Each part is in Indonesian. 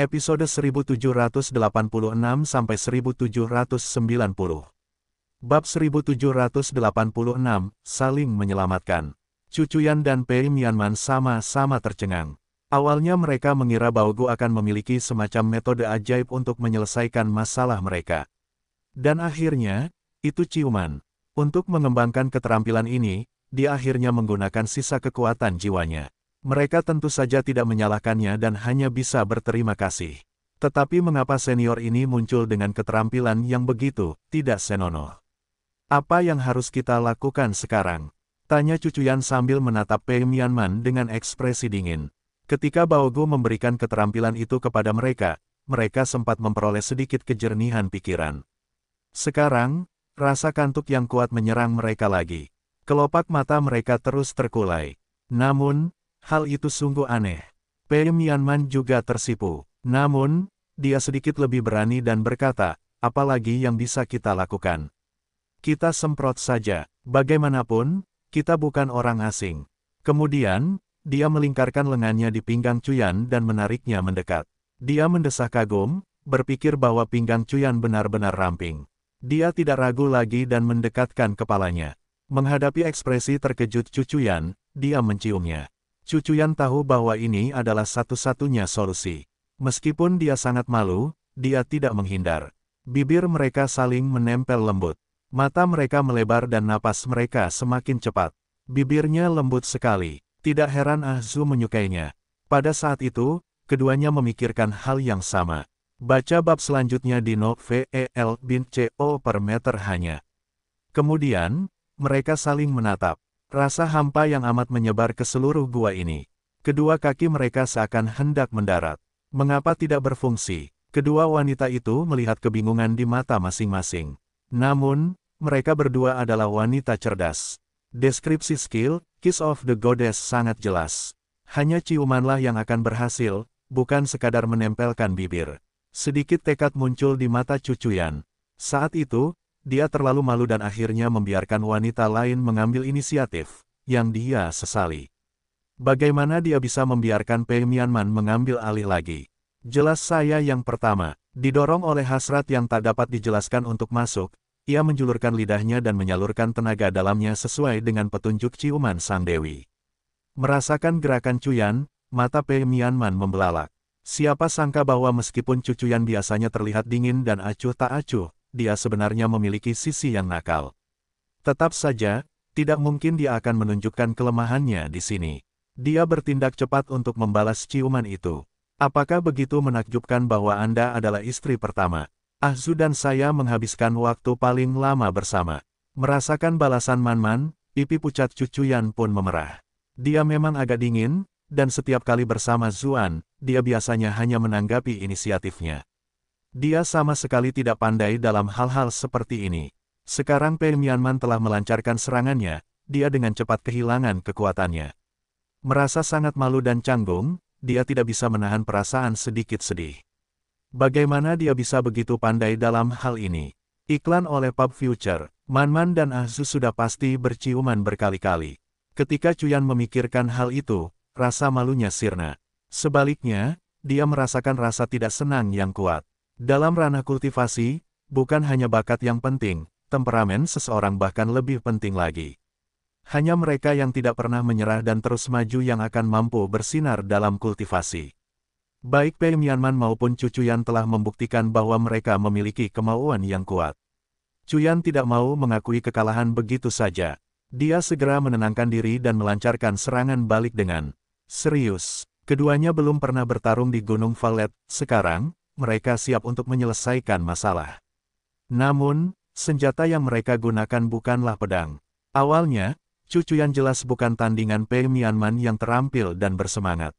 episode 1786 1790. Bab 1786, saling menyelamatkan. Cucuyan dan Pei Mianman sama-sama tercengang. Awalnya mereka mengira Baogu akan memiliki semacam metode ajaib untuk menyelesaikan masalah mereka. Dan akhirnya, itu ciuman. Untuk mengembangkan keterampilan ini, dia akhirnya menggunakan sisa kekuatan jiwanya. Mereka tentu saja tidak menyalahkannya dan hanya bisa berterima kasih. Tetapi mengapa senior ini muncul dengan keterampilan yang begitu, tidak senonoh? Apa yang harus kita lakukan sekarang? Tanya cucu cucuyan sambil menatap Pei Mianman dengan ekspresi dingin. Ketika Baogu memberikan keterampilan itu kepada mereka, mereka sempat memperoleh sedikit kejernihan pikiran. Sekarang, rasa kantuk yang kuat menyerang mereka lagi. Kelopak mata mereka terus terkulai. Namun, Hal itu sungguh aneh. Pei Mianman juga tersipu. Namun, dia sedikit lebih berani dan berkata, apalagi yang bisa kita lakukan. Kita semprot saja, bagaimanapun, kita bukan orang asing. Kemudian, dia melingkarkan lengannya di pinggang Cuyan dan menariknya mendekat. Dia mendesah kagum, berpikir bahwa pinggang Cuyan benar-benar ramping. Dia tidak ragu lagi dan mendekatkan kepalanya. Menghadapi ekspresi terkejut Cucuyan, dia menciumnya. Cucuyan tahu bahwa ini adalah satu-satunya solusi. Meskipun dia sangat malu, dia tidak menghindar. Bibir mereka saling menempel lembut. Mata mereka melebar dan napas mereka semakin cepat. Bibirnya lembut sekali. Tidak heran Ahzu menyukainya. Pada saat itu, keduanya memikirkan hal yang sama. Baca bab selanjutnya di no VEL bin CO per meter hanya. Kemudian, mereka saling menatap. Rasa hampa yang amat menyebar ke seluruh gua ini. Kedua kaki mereka seakan hendak mendarat. Mengapa tidak berfungsi? Kedua wanita itu melihat kebingungan di mata masing-masing. Namun, mereka berdua adalah wanita cerdas. Deskripsi skill, Kiss of the Goddess sangat jelas. Hanya ciumanlah yang akan berhasil, bukan sekadar menempelkan bibir. Sedikit tekad muncul di mata cucuyan. Saat itu, dia terlalu malu dan akhirnya membiarkan wanita lain mengambil inisiatif, yang dia sesali. Bagaimana dia bisa membiarkan Pei Mianman mengambil alih lagi? Jelas saya yang pertama, didorong oleh hasrat yang tak dapat dijelaskan untuk masuk, ia menjulurkan lidahnya dan menyalurkan tenaga dalamnya sesuai dengan petunjuk ciuman sang dewi. Merasakan gerakan cuyan, mata Pei Mianman membelalak. Siapa sangka bahwa meskipun cucuyan biasanya terlihat dingin dan acuh tak acuh, dia sebenarnya memiliki sisi yang nakal. Tetap saja, tidak mungkin dia akan menunjukkan kelemahannya di sini. Dia bertindak cepat untuk membalas ciuman itu. Apakah begitu menakjubkan bahwa Anda adalah istri pertama? Ahzu dan saya menghabiskan waktu paling lama bersama. Merasakan balasan man -man, pipi pucat cucu Yan pun memerah. Dia memang agak dingin, dan setiap kali bersama Zuan, dia biasanya hanya menanggapi inisiatifnya. Dia sama sekali tidak pandai dalam hal-hal seperti ini. Sekarang Pei Mianman telah melancarkan serangannya, dia dengan cepat kehilangan kekuatannya. Merasa sangat malu dan canggung, dia tidak bisa menahan perasaan sedikit sedih. Bagaimana dia bisa begitu pandai dalam hal ini? Iklan oleh Pub Future, Manman dan Ahzu sudah pasti berciuman berkali-kali. Ketika Cuyan memikirkan hal itu, rasa malunya sirna. Sebaliknya, dia merasakan rasa tidak senang yang kuat. Dalam ranah kultivasi, bukan hanya bakat yang penting, temperamen seseorang bahkan lebih penting lagi. Hanya mereka yang tidak pernah menyerah dan terus maju yang akan mampu bersinar dalam kultivasi. Baik Pei Mianman maupun Cucu Yan telah membuktikan bahwa mereka memiliki kemauan yang kuat. Cuyan tidak mau mengakui kekalahan begitu saja. Dia segera menenangkan diri dan melancarkan serangan balik dengan serius. Keduanya belum pernah bertarung di Gunung Valet, sekarang, mereka siap untuk menyelesaikan masalah. Namun, senjata yang mereka gunakan bukanlah pedang. Awalnya, Cucuyan jelas bukan tandingan Pei Mianman yang terampil dan bersemangat.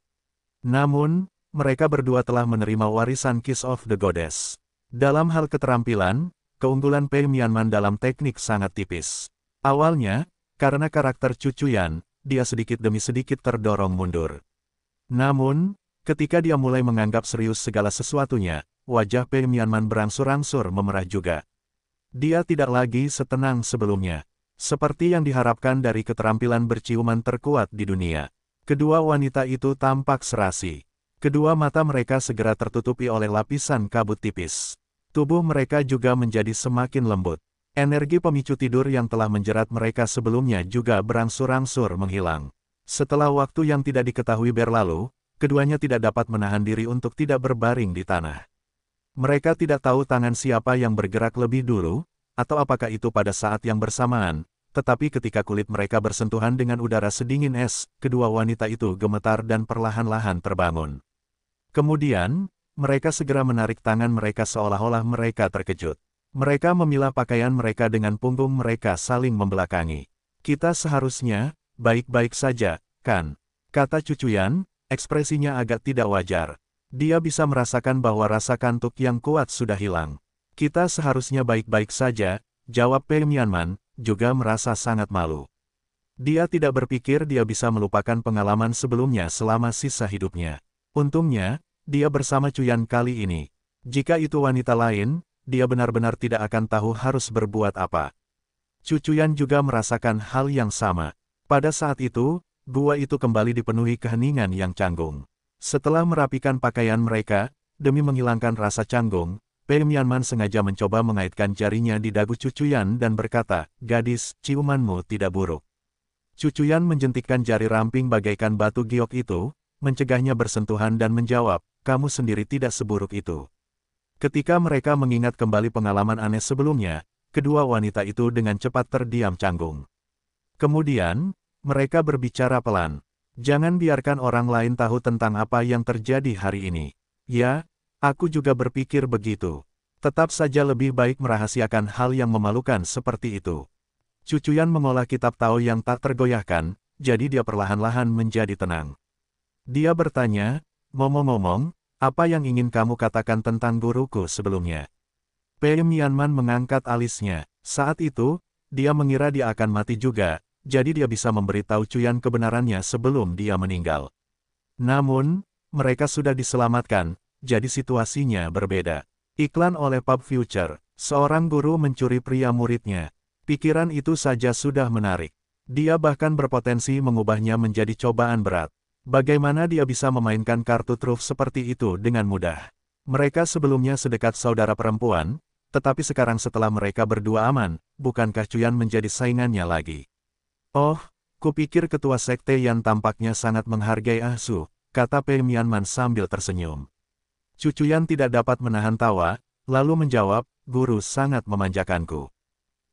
Namun, mereka berdua telah menerima warisan Kiss of the Goddess. Dalam hal keterampilan, keunggulan Pei Mianman dalam teknik sangat tipis. Awalnya, karena karakter Cucuyan, dia sedikit demi sedikit terdorong mundur. Namun, Ketika dia mulai menganggap serius segala sesuatunya, wajah Pei Mianman berangsur-angsur memerah juga. Dia tidak lagi setenang sebelumnya. Seperti yang diharapkan dari keterampilan berciuman terkuat di dunia. Kedua wanita itu tampak serasi. Kedua mata mereka segera tertutupi oleh lapisan kabut tipis. Tubuh mereka juga menjadi semakin lembut. Energi pemicu tidur yang telah menjerat mereka sebelumnya juga berangsur-angsur menghilang. Setelah waktu yang tidak diketahui berlalu, keduanya tidak dapat menahan diri untuk tidak berbaring di tanah. Mereka tidak tahu tangan siapa yang bergerak lebih dulu, atau apakah itu pada saat yang bersamaan, tetapi ketika kulit mereka bersentuhan dengan udara sedingin es, kedua wanita itu gemetar dan perlahan-lahan terbangun. Kemudian, mereka segera menarik tangan mereka seolah-olah mereka terkejut. Mereka memilah pakaian mereka dengan punggung mereka saling membelakangi. Kita seharusnya, baik-baik saja, kan? Kata cucuyan, Ekspresinya agak tidak wajar. Dia bisa merasakan bahwa rasa kantuk yang kuat sudah hilang. Kita seharusnya baik-baik saja, jawab Pei Mianman, juga merasa sangat malu. Dia tidak berpikir dia bisa melupakan pengalaman sebelumnya selama sisa hidupnya. Untungnya, dia bersama Cuyan kali ini. Jika itu wanita lain, dia benar-benar tidak akan tahu harus berbuat apa. Cucuyan juga merasakan hal yang sama. Pada saat itu, gua itu kembali dipenuhi keheningan yang canggung. Setelah merapikan pakaian mereka, demi menghilangkan rasa canggung, Pei Mianman sengaja mencoba mengaitkan jarinya di dagu Cucuyan dan berkata, Gadis, ciumanmu tidak buruk. Cucuyan menjentikkan jari ramping bagaikan batu giok itu, mencegahnya bersentuhan dan menjawab, kamu sendiri tidak seburuk itu. Ketika mereka mengingat kembali pengalaman aneh sebelumnya, kedua wanita itu dengan cepat terdiam canggung. Kemudian, mereka berbicara pelan. Jangan biarkan orang lain tahu tentang apa yang terjadi hari ini. Ya, aku juga berpikir begitu. Tetap saja lebih baik merahasiakan hal yang memalukan seperti itu. Cucuyan mengolah kitab Tao yang tak tergoyahkan, jadi dia perlahan-lahan menjadi tenang. Dia bertanya, Ngomong-ngomong, apa yang ingin kamu katakan tentang guruku sebelumnya? Pei Mianman mengangkat alisnya. Saat itu, dia mengira dia akan mati juga, jadi dia bisa memberitahu Cuyan kebenarannya sebelum dia meninggal. Namun, mereka sudah diselamatkan, jadi situasinya berbeda. Iklan oleh Pub Future, seorang guru mencuri pria muridnya. Pikiran itu saja sudah menarik. Dia bahkan berpotensi mengubahnya menjadi cobaan berat. Bagaimana dia bisa memainkan kartu truf seperti itu dengan mudah? Mereka sebelumnya sedekat saudara perempuan, tetapi sekarang setelah mereka berdua aman, bukankah Cuyan menjadi saingannya lagi? Oh, kupikir ketua sekte yang tampaknya sangat menghargai ah Su, kata Pei Mianman sambil tersenyum. Cucu Cucuyan tidak dapat menahan tawa, lalu menjawab, guru sangat memanjakanku.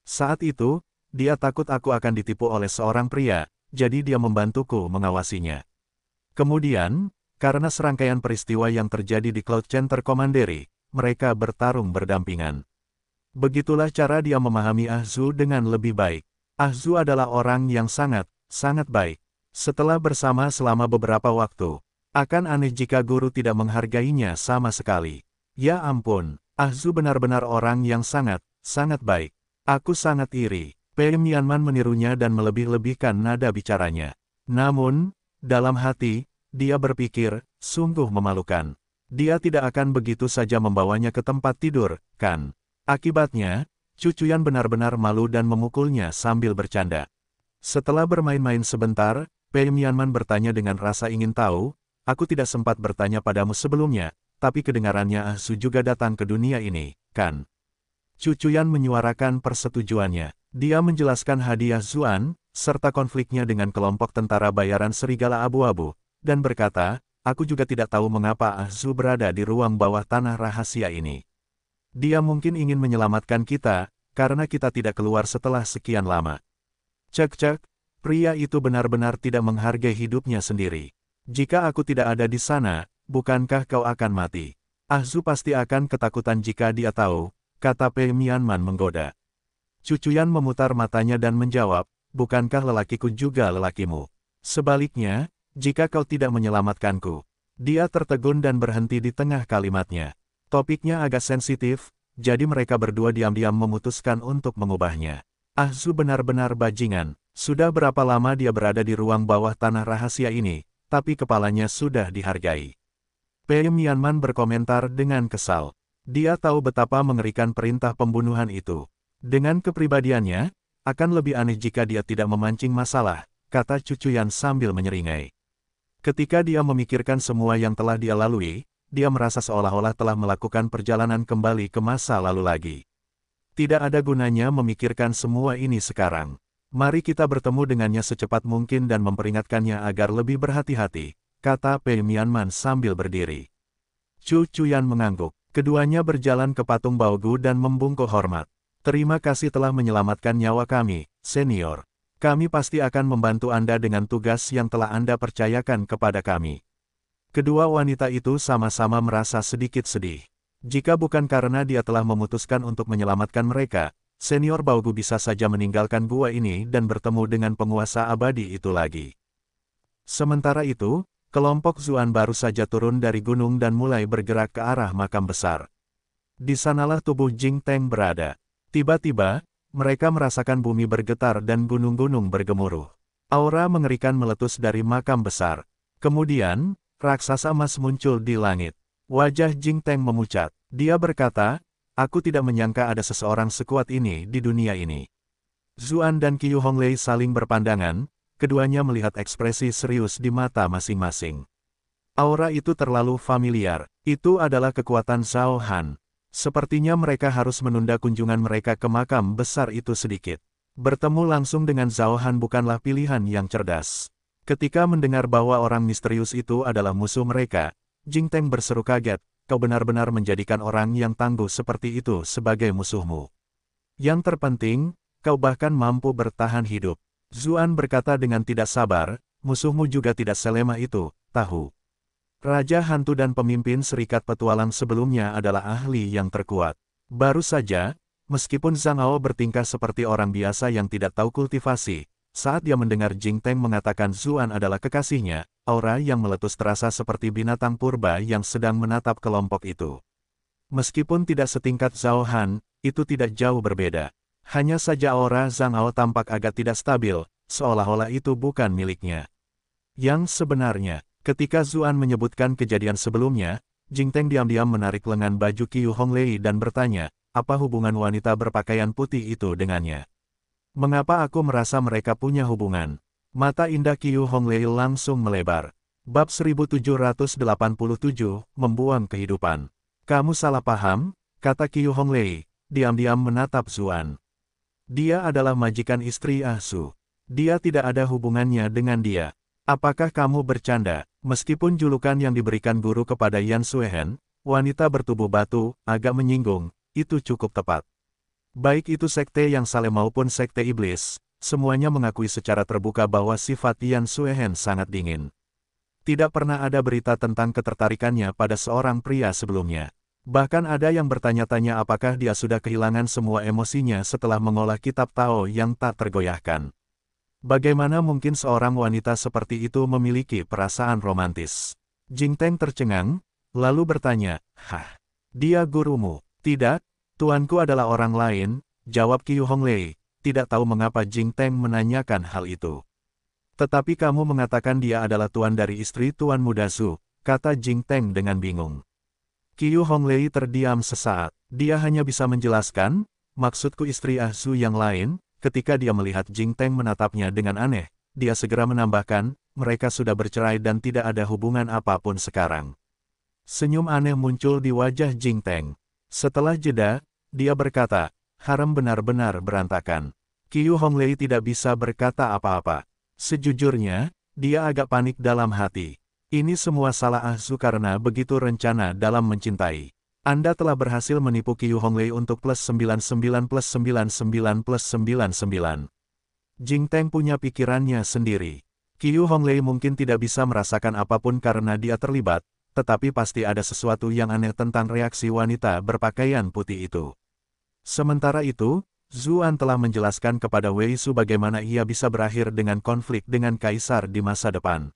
Saat itu, dia takut aku akan ditipu oleh seorang pria, jadi dia membantuku mengawasinya. Kemudian, karena serangkaian peristiwa yang terjadi di Cloud Center Commandery, mereka bertarung berdampingan. Begitulah cara dia memahami Ahzu dengan lebih baik. Ahzu adalah orang yang sangat, sangat baik. Setelah bersama selama beberapa waktu, akan aneh jika guru tidak menghargainya sama sekali. Ya ampun, Ahzu benar-benar orang yang sangat, sangat baik. Aku sangat iri. PM Yanman menirunya dan melebih-lebihkan nada bicaranya. Namun, dalam hati, dia berpikir, sungguh memalukan. Dia tidak akan begitu saja membawanya ke tempat tidur, kan? Akibatnya, Cucuyan benar-benar malu dan memukulnya sambil bercanda. Setelah bermain-main sebentar, Pei Mianman bertanya dengan rasa ingin tahu, aku tidak sempat bertanya padamu sebelumnya, tapi kedengarannya Ah Su juga datang ke dunia ini, kan? Cucuyan menyuarakan persetujuannya. Dia menjelaskan hadiah Zuan, serta konfliknya dengan kelompok tentara bayaran serigala abu-abu, dan berkata, aku juga tidak tahu mengapa Ah Su berada di ruang bawah tanah rahasia ini. Dia mungkin ingin menyelamatkan kita, karena kita tidak keluar setelah sekian lama. Cek-cek, pria itu benar-benar tidak menghargai hidupnya sendiri. Jika aku tidak ada di sana, bukankah kau akan mati? Ahzu pasti akan ketakutan jika dia tahu, kata Pei Mianman menggoda. Cucuyan memutar matanya dan menjawab, bukankah lelakiku juga lelakimu? Sebaliknya, jika kau tidak menyelamatkanku, dia tertegun dan berhenti di tengah kalimatnya. Topiknya agak sensitif, jadi mereka berdua diam-diam memutuskan untuk mengubahnya. Ahzu benar-benar bajingan, sudah berapa lama dia berada di ruang bawah tanah rahasia ini, tapi kepalanya sudah dihargai. Pei Yanman berkomentar dengan kesal. Dia tahu betapa mengerikan perintah pembunuhan itu. Dengan kepribadiannya, akan lebih aneh jika dia tidak memancing masalah, kata cucu Cucuyan sambil menyeringai. Ketika dia memikirkan semua yang telah dia lalui, dia merasa seolah-olah telah melakukan perjalanan kembali ke masa lalu lagi. Tidak ada gunanya memikirkan semua ini sekarang. Mari kita bertemu dengannya secepat mungkin dan memperingatkannya agar lebih berhati-hati, kata Pei Mianman sambil berdiri. Chu Chuyan mengangguk. Keduanya berjalan ke patung Baogu dan membungkuk hormat. Terima kasih telah menyelamatkan nyawa kami, senior. Kami pasti akan membantu Anda dengan tugas yang telah Anda percayakan kepada kami. Kedua wanita itu sama-sama merasa sedikit sedih. Jika bukan karena dia telah memutuskan untuk menyelamatkan mereka, senior Baogu bisa saja meninggalkan gua ini dan bertemu dengan penguasa abadi itu lagi. Sementara itu, kelompok Zuan baru saja turun dari gunung dan mulai bergerak ke arah makam besar. Di sanalah tubuh Jing Teng berada. Tiba-tiba, mereka merasakan bumi bergetar dan gunung-gunung bergemuruh. Aura mengerikan meletus dari makam besar. Kemudian, raksasa emas muncul di langit. Wajah Jing Teng memucat. Dia berkata, aku tidak menyangka ada seseorang sekuat ini di dunia ini. Zuan dan Qiu Honglei saling berpandangan, keduanya melihat ekspresi serius di mata masing-masing. Aura itu terlalu familiar, itu adalah kekuatan Zhao Han. Sepertinya mereka harus menunda kunjungan mereka ke makam besar itu sedikit. Bertemu langsung dengan Zhao Han bukanlah pilihan yang cerdas. Ketika mendengar bahwa orang misterius itu adalah musuh mereka, Jing Teng berseru kaget, kau benar-benar menjadikan orang yang tangguh seperti itu sebagai musuhmu. Yang terpenting, kau bahkan mampu bertahan hidup. Zuan berkata dengan tidak sabar, musuhmu juga tidak selemah itu, tahu. Raja hantu dan pemimpin serikat petualang sebelumnya adalah ahli yang terkuat. Baru saja, meskipun Zhang Ao bertingkah seperti orang biasa yang tidak tahu kultivasi, saat dia mendengar Jing Teng mengatakan Zuan adalah kekasihnya, aura yang meletus terasa seperti binatang purba yang sedang menatap kelompok itu. Meskipun tidak setingkat Zhao Han, itu tidak jauh berbeda. Hanya saja aura Zhang Ao tampak agak tidak stabil, seolah-olah itu bukan miliknya. Yang sebenarnya, ketika Zuan menyebutkan kejadian sebelumnya, Jing Teng diam-diam menarik lengan baju Qiu Honglei dan bertanya, apa hubungan wanita berpakaian putih itu dengannya? Mengapa aku merasa mereka punya hubungan? Mata indah Qiu Honglei langsung melebar. Bab 1787, Membuang Kehidupan. Kamu salah paham, kata Qiu Honglei, diam-diam menatap Zuan. Dia adalah majikan istri Ah Su. Dia tidak ada hubungannya dengan dia. Apakah kamu bercanda? Meskipun julukan yang diberikan guru kepada Yan Suehen, wanita bertubuh batu, agak menyinggung, itu cukup tepat. Baik itu sekte yang saleh maupun sekte iblis, semuanya mengakui secara terbuka bahwa sifat Yan Suehen sangat dingin. Tidak pernah ada berita tentang ketertarikannya pada seorang pria sebelumnya. Bahkan ada yang bertanya-tanya apakah dia sudah kehilangan semua emosinya setelah mengolah kitab Tao yang tak tergoyahkan. Bagaimana mungkin seorang wanita seperti itu memiliki perasaan romantis? Jing Teng tercengang, lalu bertanya, Hah, dia gurumu? Tidak, Tuanku adalah orang lain, jawab Qiu Honglei, tidak tahu mengapa Jing Teng menanyakan hal itu. Tetapi kamu mengatakan dia adalah tuan dari istri Tuan Muda Su, kata Jing Teng dengan bingung. Qiu Honglei terdiam sesaat, dia hanya bisa menjelaskan, maksudku istri Ah Su yang lain, ketika dia melihat Jing Teng menatapnya dengan aneh, dia segera menambahkan, mereka sudah bercerai dan tidak ada hubungan apapun sekarang. Senyum aneh muncul di wajah Jing Teng. Setelah jeda, dia berkata, harem benar-benar berantakan. Qiu Honglei tidak bisa berkata apa-apa. Sejujurnya, dia agak panik dalam hati. Ini semua salah Ahzu karena begitu rencana dalam mencintai. Anda telah berhasil menipu Qiu Honglei untuk plus 99 plus 99 plus 99. Jing Teng punya pikirannya sendiri. Qiu Honglei mungkin tidak bisa merasakan apapun karena dia terlibat, tetapi pasti ada sesuatu yang aneh tentang reaksi wanita berpakaian putih itu. Sementara itu, Zuan telah menjelaskan kepada Wei Su bagaimana ia bisa berakhir dengan konflik dengan Kaisar di masa depan.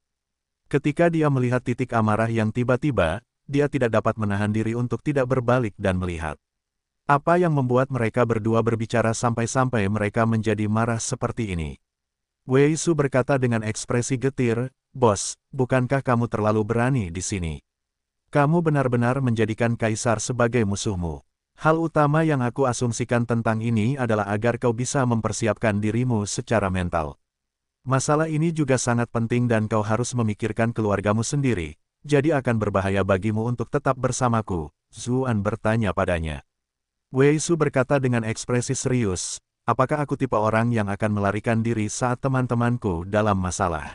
Ketika dia melihat titik amarah yang tiba-tiba, dia tidak dapat menahan diri untuk tidak berbalik dan melihat. Apa yang membuat mereka berdua berbicara sampai-sampai mereka menjadi marah seperti ini? Wei Su berkata dengan ekspresi getir, Bos, bukankah kamu terlalu berani di sini? Kamu benar-benar menjadikan kaisar sebagai musuhmu. Hal utama yang aku asumsikan tentang ini adalah agar kau bisa mempersiapkan dirimu secara mental. Masalah ini juga sangat penting dan kau harus memikirkan keluargamu sendiri, jadi akan berbahaya bagimu untuk tetap bersamaku, Zuan bertanya padanya. Wei Su berkata dengan ekspresi serius, apakah aku tipe orang yang akan melarikan diri saat teman-temanku dalam masalah?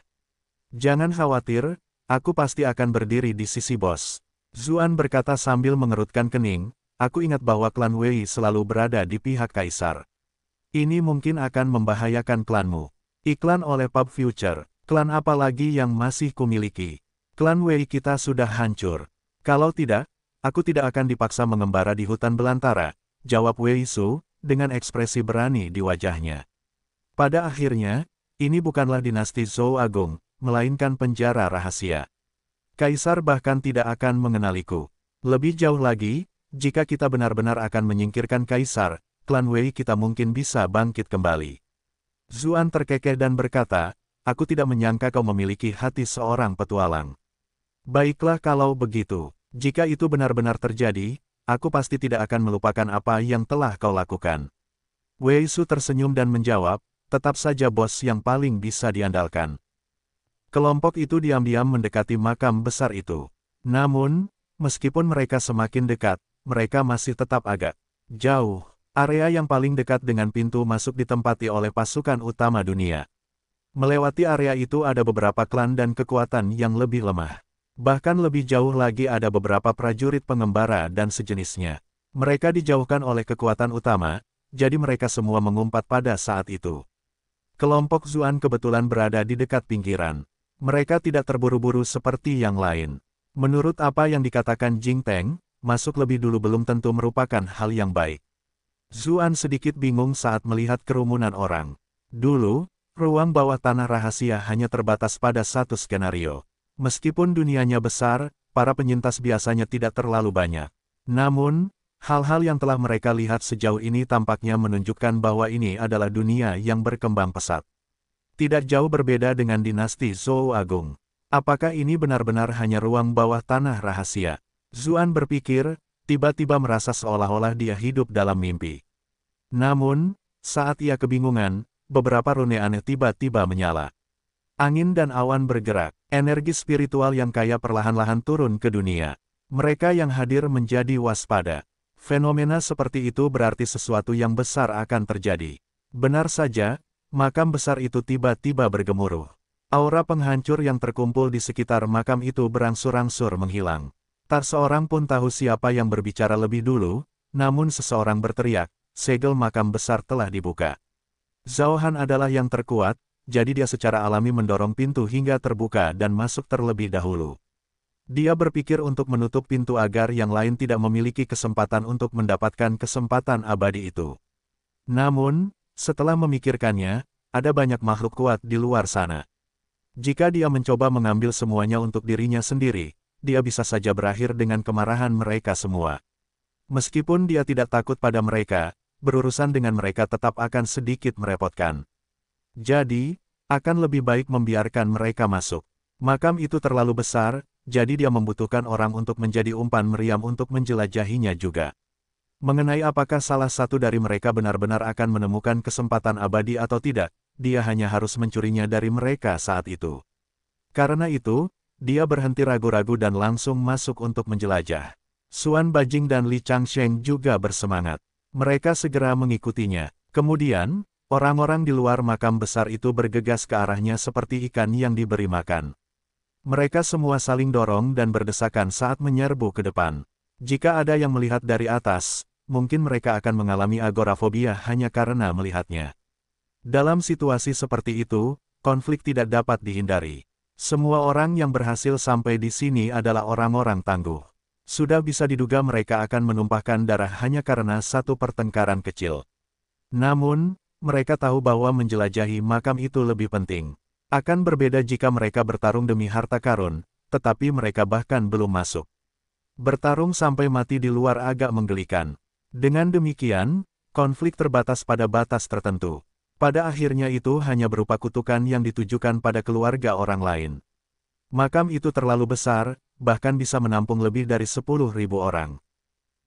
Jangan khawatir, aku pasti akan berdiri di sisi bos. Zuan berkata sambil mengerutkan kening, aku ingat bahwa klan Wei selalu berada di pihak Kaisar. Ini mungkin akan membahayakan klanmu. Iklan oleh Pub Future, klan apa lagi yang masih kumiliki? Klan Wei kita sudah hancur. Kalau tidak, aku tidak akan dipaksa mengembara di hutan belantara, jawab Wei Su, dengan ekspresi berani di wajahnya. Pada akhirnya, ini bukanlah dinasti Zhou Agung, melainkan penjara rahasia. Kaisar bahkan tidak akan mengenaliku. Lebih jauh lagi, jika kita benar-benar akan menyingkirkan Kaisar, klan Wei kita mungkin bisa bangkit kembali. Zuan terkekeh dan berkata, aku tidak menyangka kau memiliki hati seorang petualang. Baiklah kalau begitu, jika itu benar-benar terjadi, aku pasti tidak akan melupakan apa yang telah kau lakukan. Wei Su tersenyum dan menjawab, tetap saja bos yang paling bisa diandalkan. Kelompok itu diam-diam mendekati makam besar itu. Namun, meskipun mereka semakin dekat, mereka masih tetap agak jauh. Area yang paling dekat dengan pintu masuk ditempati oleh pasukan utama dunia. Melewati area itu ada beberapa klan dan kekuatan yang lebih lemah. Bahkan lebih jauh lagi ada beberapa prajurit pengembara dan sejenisnya. Mereka dijauhkan oleh kekuatan utama, jadi mereka semua mengumpat pada saat itu. Kelompok Zuan kebetulan berada di dekat pinggiran. Mereka tidak terburu-buru seperti yang lain. Menurut apa yang dikatakan Jing Teng, masuk lebih dulu belum tentu merupakan hal yang baik. Zuan sedikit bingung saat melihat kerumunan orang. Dulu, ruang bawah tanah rahasia hanya terbatas pada satu skenario. Meskipun dunianya besar, para penyintas biasanya tidak terlalu banyak. Namun, hal-hal yang telah mereka lihat sejauh ini tampaknya menunjukkan bahwa ini adalah dunia yang berkembang pesat tidak jauh berbeda dengan dinasti Zhou Agung. Apakah ini benar-benar hanya ruang bawah tanah rahasia? Zuan berpikir, tiba-tiba merasa seolah-olah dia hidup dalam mimpi. Namun, saat ia kebingungan, beberapa rune aneh tiba-tiba menyala. Angin dan awan bergerak, energi spiritual yang kaya perlahan-lahan turun ke dunia. Mereka yang hadir menjadi waspada. Fenomena seperti itu berarti sesuatu yang besar akan terjadi. Benar saja, Makam besar itu tiba-tiba bergemuruh. Aura penghancur yang terkumpul di sekitar makam itu berangsur-angsur menghilang. Tak seorang pun tahu siapa yang berbicara lebih dulu, namun seseorang berteriak, segel makam besar telah dibuka. Zhao adalah yang terkuat, jadi dia secara alami mendorong pintu hingga terbuka dan masuk terlebih dahulu. Dia berpikir untuk menutup pintu agar yang lain tidak memiliki kesempatan untuk mendapatkan kesempatan abadi itu. Namun, setelah memikirkannya, ada banyak makhluk kuat di luar sana. Jika dia mencoba mengambil semuanya untuk dirinya sendiri, dia bisa saja berakhir dengan kemarahan mereka semua. Meskipun dia tidak takut pada mereka, berurusan dengan mereka tetap akan sedikit merepotkan. Jadi, akan lebih baik membiarkan mereka masuk. Makam itu terlalu besar, jadi dia membutuhkan orang untuk menjadi umpan meriam untuk menjelajahinya juga. Mengenai apakah salah satu dari mereka benar-benar akan menemukan kesempatan abadi atau tidak, dia hanya harus mencurinya dari mereka saat itu. Karena itu, dia berhenti ragu-ragu dan langsung masuk untuk menjelajah. Suan Bajing dan Li Changsheng juga bersemangat. Mereka segera mengikutinya. Kemudian, orang-orang di luar makam besar itu bergegas ke arahnya seperti ikan yang diberi makan. Mereka semua saling dorong dan berdesakan saat menyerbu ke depan. Jika ada yang melihat dari atas, mungkin mereka akan mengalami agorafobia hanya karena melihatnya. Dalam situasi seperti itu, konflik tidak dapat dihindari. Semua orang yang berhasil sampai di sini adalah orang-orang tangguh. Sudah bisa diduga mereka akan menumpahkan darah hanya karena satu pertengkaran kecil. Namun, mereka tahu bahwa menjelajahi makam itu lebih penting. Akan berbeda jika mereka bertarung demi harta karun, tetapi mereka bahkan belum masuk. Bertarung sampai mati di luar agak menggelikan. Dengan demikian, konflik terbatas pada batas tertentu. Pada akhirnya itu hanya berupa kutukan yang ditujukan pada keluarga orang lain. Makam itu terlalu besar, bahkan bisa menampung lebih dari 10.000 orang.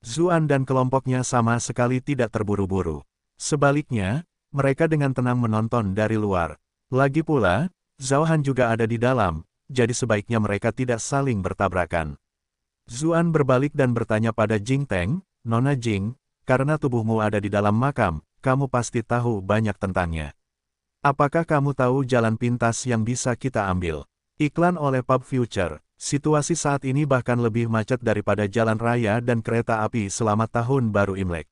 Zuan dan kelompoknya sama sekali tidak terburu-buru. Sebaliknya, mereka dengan tenang menonton dari luar. Lagi pula, Zhao juga ada di dalam, jadi sebaiknya mereka tidak saling bertabrakan. Zuan berbalik dan bertanya pada Jing Teng, Nona Jing, karena tubuhmu ada di dalam makam, kamu pasti tahu banyak tentangnya. Apakah kamu tahu jalan pintas yang bisa kita ambil? Iklan oleh Pub Future, situasi saat ini bahkan lebih macet daripada jalan raya dan kereta api selama tahun baru Imlek.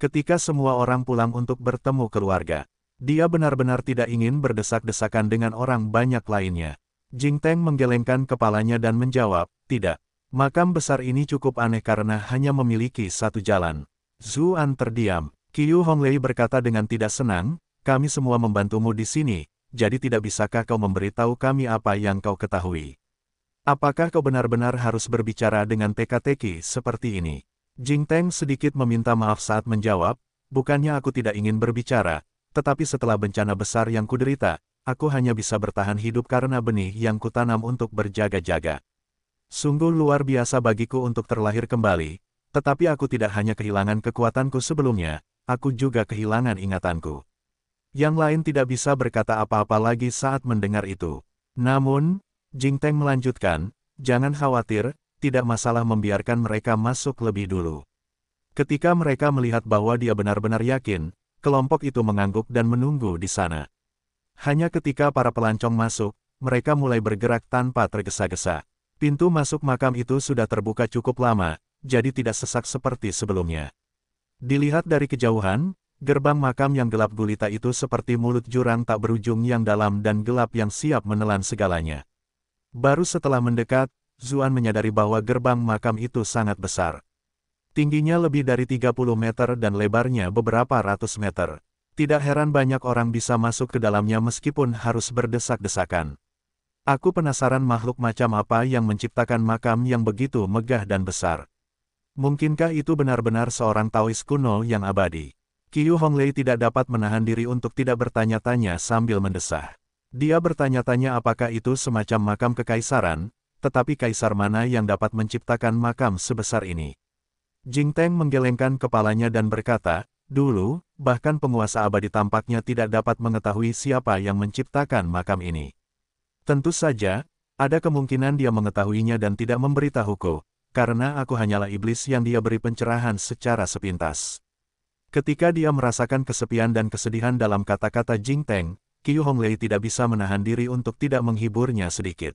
Ketika semua orang pulang untuk bertemu keluarga, dia benar-benar tidak ingin berdesak-desakan dengan orang banyak lainnya. Jing Teng menggelengkan kepalanya dan menjawab, tidak. Makam besar ini cukup aneh karena hanya memiliki satu jalan. Zuan terdiam. Qiu Honglei berkata dengan tidak senang, kami semua membantumu di sini, jadi tidak bisakah kau memberitahu kami apa yang kau ketahui? Apakah kau benar-benar harus berbicara dengan teka-teki seperti ini? Jing Teng sedikit meminta maaf saat menjawab, bukannya aku tidak ingin berbicara, tetapi setelah bencana besar yang kuderita, aku hanya bisa bertahan hidup karena benih yang kutanam untuk berjaga-jaga. Sungguh luar biasa bagiku untuk terlahir kembali, tetapi aku tidak hanya kehilangan kekuatanku sebelumnya, aku juga kehilangan ingatanku. Yang lain tidak bisa berkata apa-apa lagi saat mendengar itu. Namun, Jing Teng melanjutkan, jangan khawatir, tidak masalah membiarkan mereka masuk lebih dulu. Ketika mereka melihat bahwa dia benar-benar yakin, kelompok itu mengangguk dan menunggu di sana. Hanya ketika para pelancong masuk, mereka mulai bergerak tanpa tergesa-gesa. Pintu masuk makam itu sudah terbuka cukup lama, jadi tidak sesak seperti sebelumnya. Dilihat dari kejauhan, gerbang makam yang gelap gulita itu seperti mulut jurang tak berujung yang dalam dan gelap yang siap menelan segalanya. Baru setelah mendekat, Zuan menyadari bahwa gerbang makam itu sangat besar. Tingginya lebih dari 30 meter dan lebarnya beberapa ratus meter. Tidak heran banyak orang bisa masuk ke dalamnya meskipun harus berdesak-desakan. Aku penasaran makhluk macam apa yang menciptakan makam yang begitu megah dan besar. Mungkinkah itu benar-benar seorang Taois kuno yang abadi? Qiu Honglei tidak dapat menahan diri untuk tidak bertanya-tanya sambil mendesah. Dia bertanya-tanya apakah itu semacam makam kekaisaran, tetapi kaisar mana yang dapat menciptakan makam sebesar ini? Jing Teng menggelengkan kepalanya dan berkata, dulu, bahkan penguasa abadi tampaknya tidak dapat mengetahui siapa yang menciptakan makam ini. Tentu saja, ada kemungkinan dia mengetahuinya dan tidak memberitahuku, karena aku hanyalah iblis yang dia beri pencerahan secara sepintas. Ketika dia merasakan kesepian dan kesedihan dalam kata-kata Jing Teng, Qiu Honglei tidak bisa menahan diri untuk tidak menghiburnya sedikit.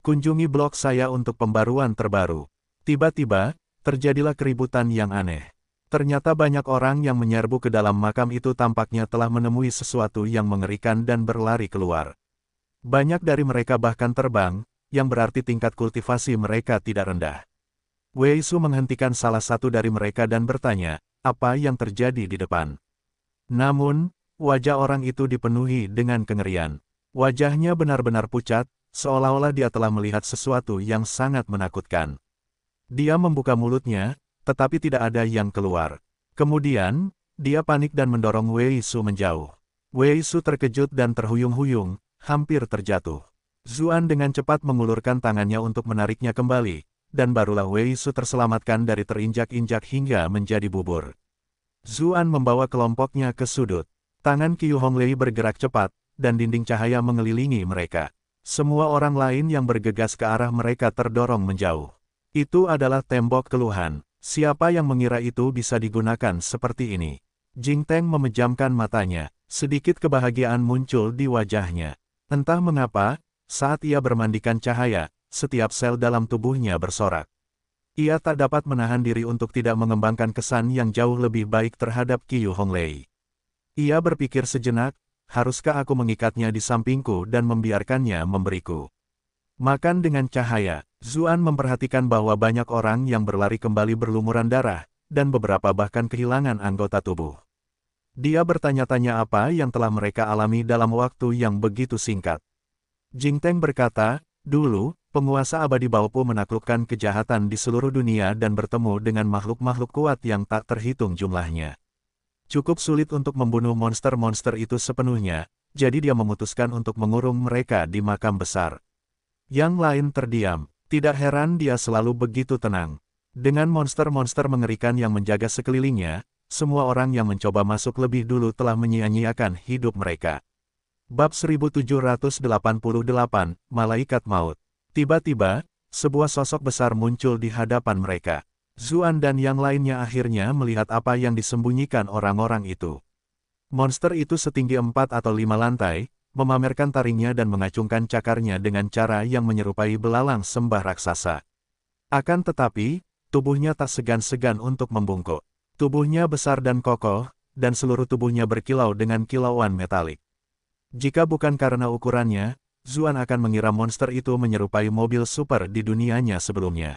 Kunjungi blog saya untuk pembaruan terbaru. Tiba-tiba, terjadilah keributan yang aneh. Ternyata banyak orang yang menyerbu ke dalam makam itu tampaknya telah menemui sesuatu yang mengerikan dan berlari keluar. Banyak dari mereka bahkan terbang, yang berarti tingkat kultivasi mereka tidak rendah. Wei Su menghentikan salah satu dari mereka dan bertanya, apa yang terjadi di depan. Namun, wajah orang itu dipenuhi dengan kengerian. Wajahnya benar-benar pucat, seolah-olah dia telah melihat sesuatu yang sangat menakutkan. Dia membuka mulutnya, tetapi tidak ada yang keluar. Kemudian, dia panik dan mendorong Wei Su menjauh. Wei Su terkejut dan terhuyung-huyung, hampir terjatuh. Zuan dengan cepat mengulurkan tangannya untuk menariknya kembali, dan barulah Wei Su terselamatkan dari terinjak-injak hingga menjadi bubur. Zuan membawa kelompoknya ke sudut. Tangan Qiu Honglei bergerak cepat, dan dinding cahaya mengelilingi mereka. Semua orang lain yang bergegas ke arah mereka terdorong menjauh. Itu adalah tembok keluhan. Siapa yang mengira itu bisa digunakan seperti ini? Jing Teng memejamkan matanya. Sedikit kebahagiaan muncul di wajahnya. Entah mengapa, saat ia bermandikan cahaya, setiap sel dalam tubuhnya bersorak. Ia tak dapat menahan diri untuk tidak mengembangkan kesan yang jauh lebih baik terhadap Qiu Honglei. Ia berpikir sejenak, haruskah aku mengikatnya di sampingku dan membiarkannya memberiku. Makan dengan cahaya, Zuan memperhatikan bahwa banyak orang yang berlari kembali berlumuran darah, dan beberapa bahkan kehilangan anggota tubuh. Dia bertanya-tanya apa yang telah mereka alami dalam waktu yang begitu singkat. Jing Teng berkata, dulu, penguasa abadi Baopu menaklukkan kejahatan di seluruh dunia dan bertemu dengan makhluk-makhluk kuat yang tak terhitung jumlahnya. Cukup sulit untuk membunuh monster-monster itu sepenuhnya, jadi dia memutuskan untuk mengurung mereka di makam besar. Yang lain terdiam, tidak heran dia selalu begitu tenang. Dengan monster-monster mengerikan yang menjaga sekelilingnya, semua orang yang mencoba masuk lebih dulu telah menyia-nyiakan hidup mereka. Bab 1788, Malaikat Maut. Tiba-tiba, sebuah sosok besar muncul di hadapan mereka. Zuan dan yang lainnya akhirnya melihat apa yang disembunyikan orang-orang itu. Monster itu setinggi empat atau lima lantai, memamerkan taringnya dan mengacungkan cakarnya dengan cara yang menyerupai belalang sembah raksasa. Akan tetapi, tubuhnya tak segan-segan untuk membungkuk. Tubuhnya besar dan kokoh, dan seluruh tubuhnya berkilau dengan kilauan metalik. Jika bukan karena ukurannya, Zuan akan mengira monster itu menyerupai mobil super di dunianya sebelumnya.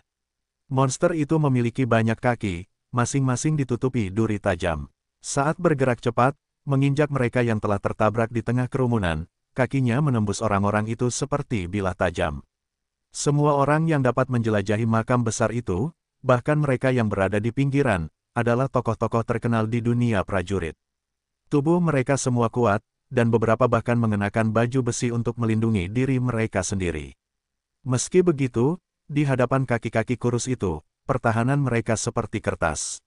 Monster itu memiliki banyak kaki, masing-masing ditutupi duri tajam. Saat bergerak cepat, menginjak mereka yang telah tertabrak di tengah kerumunan, kakinya menembus orang-orang itu seperti bilah tajam. Semua orang yang dapat menjelajahi makam besar itu, bahkan mereka yang berada di pinggiran, adalah tokoh-tokoh terkenal di dunia prajurit. Tubuh mereka semua kuat, dan beberapa bahkan mengenakan baju besi untuk melindungi diri mereka sendiri. Meski begitu, di hadapan kaki-kaki kurus itu, pertahanan mereka seperti kertas.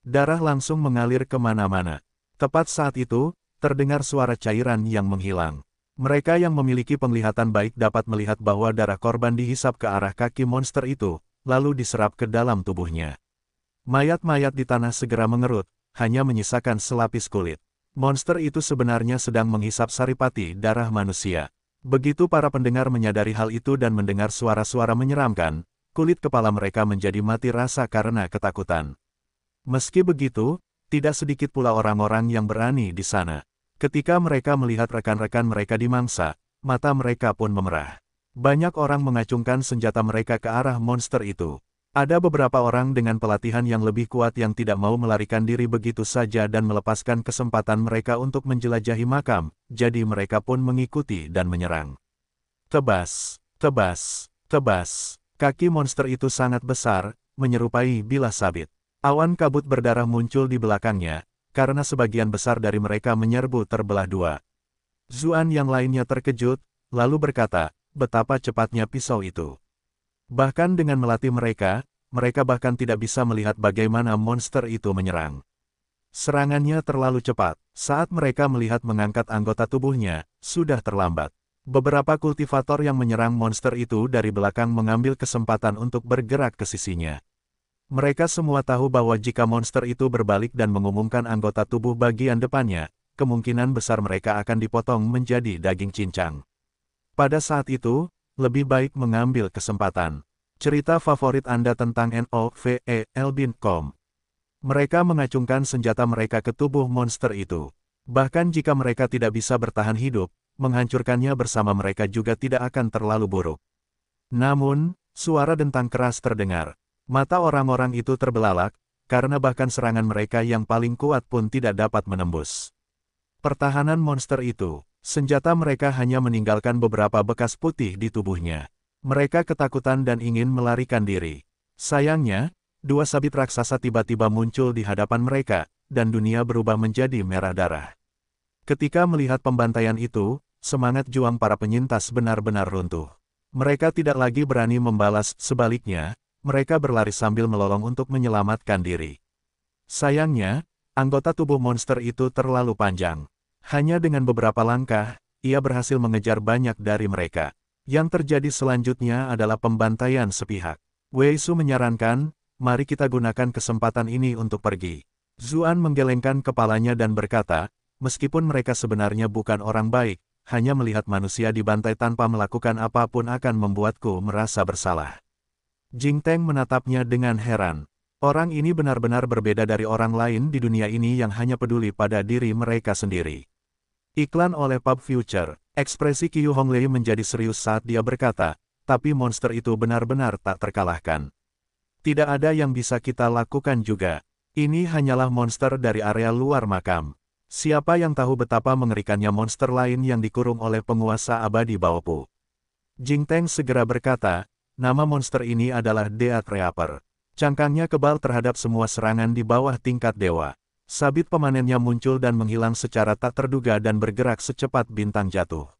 Darah langsung mengalir kemana-mana. Tepat saat itu, terdengar suara cairan yang menghilang. Mereka yang memiliki penglihatan baik dapat melihat bahwa darah korban dihisap ke arah kaki monster itu, lalu diserap ke dalam tubuhnya. Mayat-mayat di tanah segera mengerut, hanya menyisakan selapis kulit. Monster itu sebenarnya sedang menghisap saripati darah manusia. Begitu para pendengar menyadari hal itu dan mendengar suara-suara menyeramkan, kulit kepala mereka menjadi mati rasa karena ketakutan. Meski begitu, tidak sedikit pula orang-orang yang berani di sana. Ketika mereka melihat rekan-rekan mereka dimangsa, mata mereka pun memerah. Banyak orang mengacungkan senjata mereka ke arah monster itu. Ada beberapa orang dengan pelatihan yang lebih kuat yang tidak mau melarikan diri begitu saja dan melepaskan kesempatan mereka untuk menjelajahi makam, jadi mereka pun mengikuti dan menyerang. Tebas, tebas, tebas. Kaki monster itu sangat besar, menyerupai bilah sabit. Awan kabut berdarah muncul di belakangnya, karena sebagian besar dari mereka menyerbu terbelah dua. Zuan yang lainnya terkejut, lalu berkata, betapa cepatnya pisau itu. Bahkan dengan melatih mereka, mereka bahkan tidak bisa melihat bagaimana monster itu menyerang. Serangannya terlalu cepat. Saat mereka melihat mengangkat anggota tubuhnya, sudah terlambat. Beberapa kultivator yang menyerang monster itu dari belakang mengambil kesempatan untuk bergerak ke sisinya. Mereka semua tahu bahwa jika monster itu berbalik dan mengumumkan anggota tubuh bagian depannya, kemungkinan besar mereka akan dipotong menjadi daging cincang. Pada saat itu, lebih baik mengambil kesempatan. Cerita favorit Anda tentang N.O.V.E. Elbincom. Mereka mengacungkan senjata mereka ke tubuh monster itu. Bahkan jika mereka tidak bisa bertahan hidup, menghancurkannya bersama mereka juga tidak akan terlalu buruk. Namun, suara dentang keras terdengar. Mata orang-orang itu terbelalak, karena bahkan serangan mereka yang paling kuat pun tidak dapat menembus. Pertahanan monster itu, Senjata mereka hanya meninggalkan beberapa bekas putih di tubuhnya. Mereka ketakutan dan ingin melarikan diri. Sayangnya, dua sabit raksasa tiba-tiba muncul di hadapan mereka, dan dunia berubah menjadi merah darah. Ketika melihat pembantaian itu, semangat juang para penyintas benar-benar runtuh. Mereka tidak lagi berani membalas, sebaliknya, mereka berlari sambil melolong untuk menyelamatkan diri. Sayangnya, anggota tubuh monster itu terlalu panjang. Hanya dengan beberapa langkah, ia berhasil mengejar banyak dari mereka. Yang terjadi selanjutnya adalah pembantaian sepihak. Wei Su menyarankan, mari kita gunakan kesempatan ini untuk pergi. Zuan menggelengkan kepalanya dan berkata, meskipun mereka sebenarnya bukan orang baik, hanya melihat manusia dibantai tanpa melakukan apapun akan membuatku merasa bersalah. Jing Teng menatapnya dengan heran. Orang ini benar-benar berbeda dari orang lain di dunia ini yang hanya peduli pada diri mereka sendiri. Iklan oleh Pub Future, ekspresi Hong Honglei menjadi serius saat dia berkata, tapi monster itu benar-benar tak terkalahkan. Tidak ada yang bisa kita lakukan juga. Ini hanyalah monster dari area luar makam. Siapa yang tahu betapa mengerikannya monster lain yang dikurung oleh penguasa abadi Baopu. Jing Teng segera berkata, nama monster ini adalah Death Reaper. Cangkangnya kebal terhadap semua serangan di bawah tingkat dewa. Sabit pemanennya muncul dan menghilang secara tak terduga dan bergerak secepat bintang jatuh.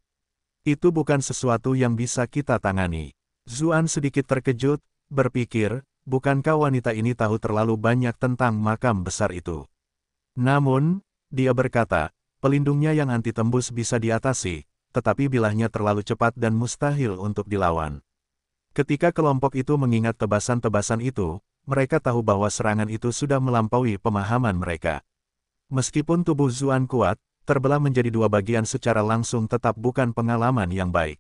Itu bukan sesuatu yang bisa kita tangani. Zuan sedikit terkejut, berpikir, bukankah wanita ini tahu terlalu banyak tentang makam besar itu. Namun, dia berkata, pelindungnya yang anti tembus bisa diatasi, tetapi bilahnya terlalu cepat dan mustahil untuk dilawan. Ketika kelompok itu mengingat tebasan-tebasan itu, mereka tahu bahwa serangan itu sudah melampaui pemahaman mereka. Meskipun tubuh Zuan kuat, terbelah menjadi dua bagian secara langsung tetap bukan pengalaman yang baik.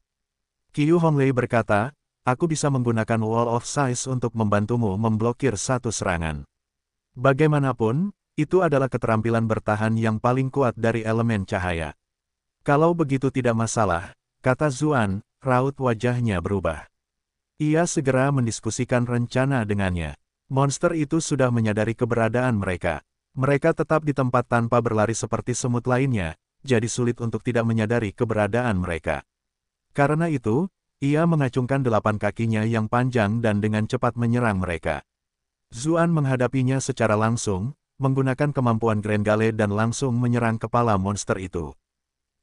Qiu Honglei berkata, aku bisa menggunakan Wall of Size untuk membantumu memblokir satu serangan. Bagaimanapun, itu adalah keterampilan bertahan yang paling kuat dari elemen cahaya. Kalau begitu tidak masalah, kata Zuan, raut wajahnya berubah. Ia segera mendiskusikan rencana dengannya. Monster itu sudah menyadari keberadaan mereka. Mereka tetap di tempat tanpa berlari seperti semut lainnya, jadi sulit untuk tidak menyadari keberadaan mereka. Karena itu, ia mengacungkan delapan kakinya yang panjang dan dengan cepat menyerang mereka. Zuan menghadapinya secara langsung, menggunakan kemampuan Grand Gale dan langsung menyerang kepala monster itu.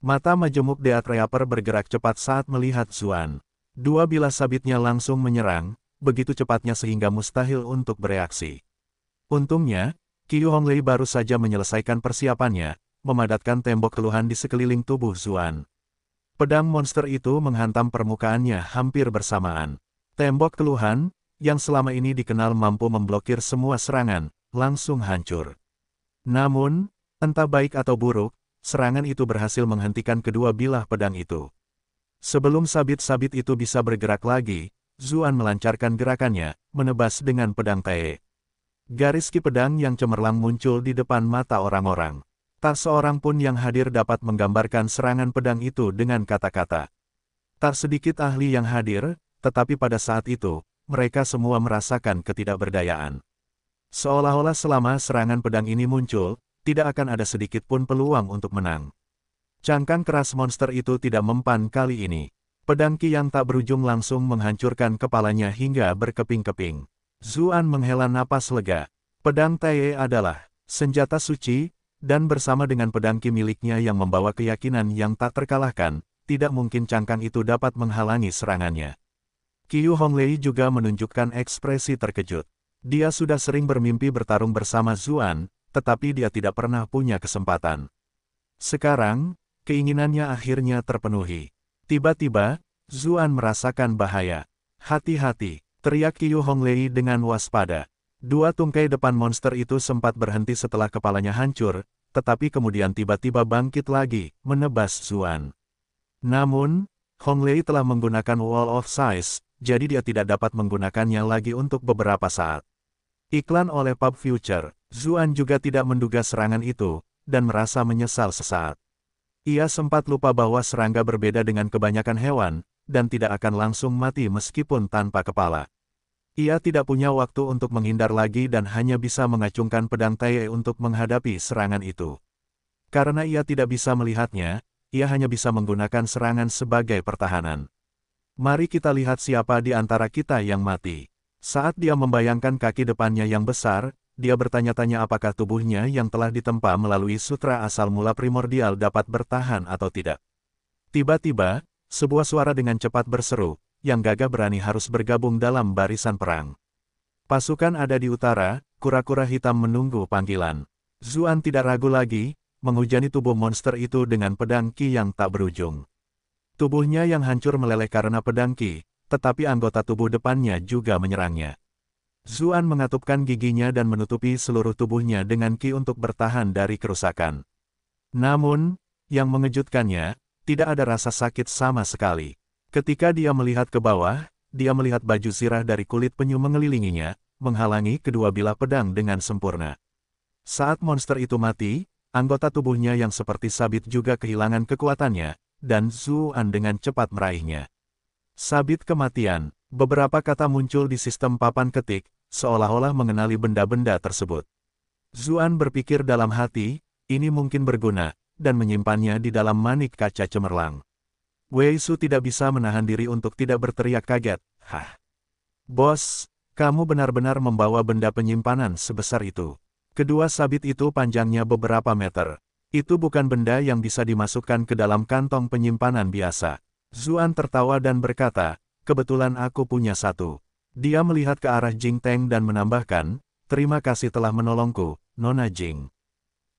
Mata majemuk Deatreaper bergerak cepat saat melihat Zuan. Dua bilah sabitnya langsung menyerang, begitu cepatnya sehingga mustahil untuk bereaksi. Untungnya, Qiu Honglei baru saja menyelesaikan persiapannya, memadatkan tembok keluhan di sekeliling tubuh Zuan. Pedang monster itu menghantam permukaannya hampir bersamaan. Tembok keluhan, yang selama ini dikenal mampu memblokir semua serangan, langsung hancur. Namun, entah baik atau buruk, serangan itu berhasil menghentikan kedua bilah pedang itu. Sebelum sabit-sabit itu bisa bergerak lagi, Zuan melancarkan gerakannya, menebas dengan pedang Tae. Garis ki pedang yang cemerlang muncul di depan mata orang-orang. Tak seorang pun yang hadir dapat menggambarkan serangan pedang itu dengan kata-kata. Tak sedikit ahli yang hadir, tetapi pada saat itu, mereka semua merasakan ketidakberdayaan. Seolah-olah selama serangan pedang ini muncul, tidak akan ada sedikit pun peluang untuk menang. Cangkang keras monster itu tidak mempan kali ini. Pedang yang tak berujung langsung menghancurkan kepalanya hingga berkeping-keping. Zuan menghela napas lega. Pedang Tai adalah senjata suci, dan bersama dengan pedang Ki miliknya yang membawa keyakinan yang tak terkalahkan, tidak mungkin cangkang itu dapat menghalangi serangannya. Qiu Honglei juga menunjukkan ekspresi terkejut. Dia sudah sering bermimpi bertarung bersama Zuan, tetapi dia tidak pernah punya kesempatan. Sekarang, keinginannya akhirnya terpenuhi. Tiba-tiba, Zuan merasakan bahaya. Hati-hati, teriak Qiu Honglei dengan waspada. Dua tungkai depan monster itu sempat berhenti setelah kepalanya hancur, tetapi kemudian tiba-tiba bangkit lagi, menebas Zuan. Namun, Honglei telah menggunakan Wall of Size, jadi dia tidak dapat menggunakannya lagi untuk beberapa saat. Iklan oleh Pub Future, Zuan juga tidak menduga serangan itu, dan merasa menyesal sesaat. Ia sempat lupa bahwa serangga berbeda dengan kebanyakan hewan, dan tidak akan langsung mati meskipun tanpa kepala. Ia tidak punya waktu untuk menghindar lagi dan hanya bisa mengacungkan pedang Taiye untuk menghadapi serangan itu. Karena ia tidak bisa melihatnya, ia hanya bisa menggunakan serangan sebagai pertahanan. Mari kita lihat siapa di antara kita yang mati. Saat dia membayangkan kaki depannya yang besar, dia bertanya-tanya apakah tubuhnya yang telah ditempa melalui sutra asal mula primordial dapat bertahan atau tidak. Tiba-tiba, sebuah suara dengan cepat berseru, yang gagah berani harus bergabung dalam barisan perang. Pasukan ada di utara, kura-kura hitam menunggu panggilan. Zuan tidak ragu lagi, menghujani tubuh monster itu dengan pedang Ki yang tak berujung. Tubuhnya yang hancur meleleh karena pedang Ki, tetapi anggota tubuh depannya juga menyerangnya. Zuan mengatupkan giginya dan menutupi seluruh tubuhnya dengan ki untuk bertahan dari kerusakan. Namun, yang mengejutkannya, tidak ada rasa sakit sama sekali. Ketika dia melihat ke bawah, dia melihat baju sirah dari kulit penyu mengelilinginya, menghalangi kedua bilah pedang dengan sempurna. Saat monster itu mati, anggota tubuhnya yang seperti sabit juga kehilangan kekuatannya, dan Zuan dengan cepat meraihnya. Sabit kematian, Beberapa kata muncul di sistem papan ketik, seolah-olah mengenali benda-benda tersebut. Zuan berpikir dalam hati, ini mungkin berguna, dan menyimpannya di dalam manik kaca cemerlang. Wei Su tidak bisa menahan diri untuk tidak berteriak kaget, Hah! Bos, kamu benar-benar membawa benda penyimpanan sebesar itu. Kedua sabit itu panjangnya beberapa meter. Itu bukan benda yang bisa dimasukkan ke dalam kantong penyimpanan biasa. Zuan tertawa dan berkata, kebetulan aku punya satu. Dia melihat ke arah Jing Teng dan menambahkan, terima kasih telah menolongku, Nona Jing.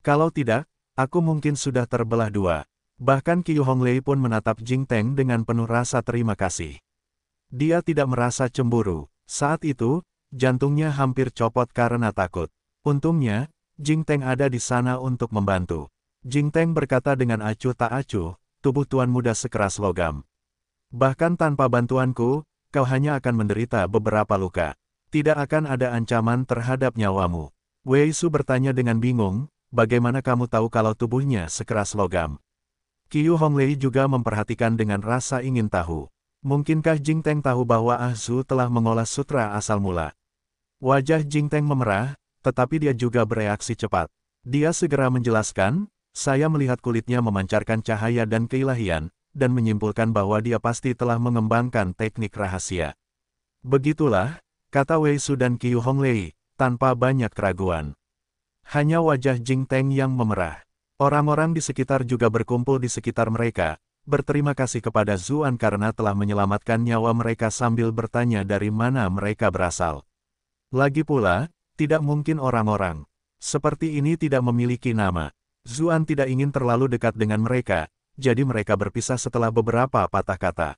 Kalau tidak, aku mungkin sudah terbelah dua. Bahkan Qiu Honglei pun menatap Jing Teng dengan penuh rasa terima kasih. Dia tidak merasa cemburu. Saat itu, jantungnya hampir copot karena takut. Untungnya, Jing Teng ada di sana untuk membantu. Jing Teng berkata dengan acuh tak acuh, tubuh tuan muda sekeras logam. Bahkan tanpa bantuanku, kau hanya akan menderita beberapa luka. Tidak akan ada ancaman terhadap nyawamu. Wei Su bertanya dengan bingung, bagaimana kamu tahu kalau tubuhnya sekeras logam? Qiu Honglei juga memperhatikan dengan rasa ingin tahu. Mungkinkah Jing Teng tahu bahwa Ah Su telah mengolah sutra asal mula? Wajah Jing Teng memerah, tetapi dia juga bereaksi cepat. Dia segera menjelaskan, saya melihat kulitnya memancarkan cahaya dan keilahian, dan menyimpulkan bahwa dia pasti telah mengembangkan teknik rahasia. Begitulah, kata Wei Su dan Qiu Honglei, tanpa banyak keraguan. Hanya wajah Jing Teng yang memerah. Orang-orang di sekitar juga berkumpul di sekitar mereka, berterima kasih kepada Zuan karena telah menyelamatkan nyawa mereka sambil bertanya dari mana mereka berasal. Lagi pula, tidak mungkin orang-orang seperti ini tidak memiliki nama. Zuan tidak ingin terlalu dekat dengan mereka, jadi mereka berpisah setelah beberapa patah kata.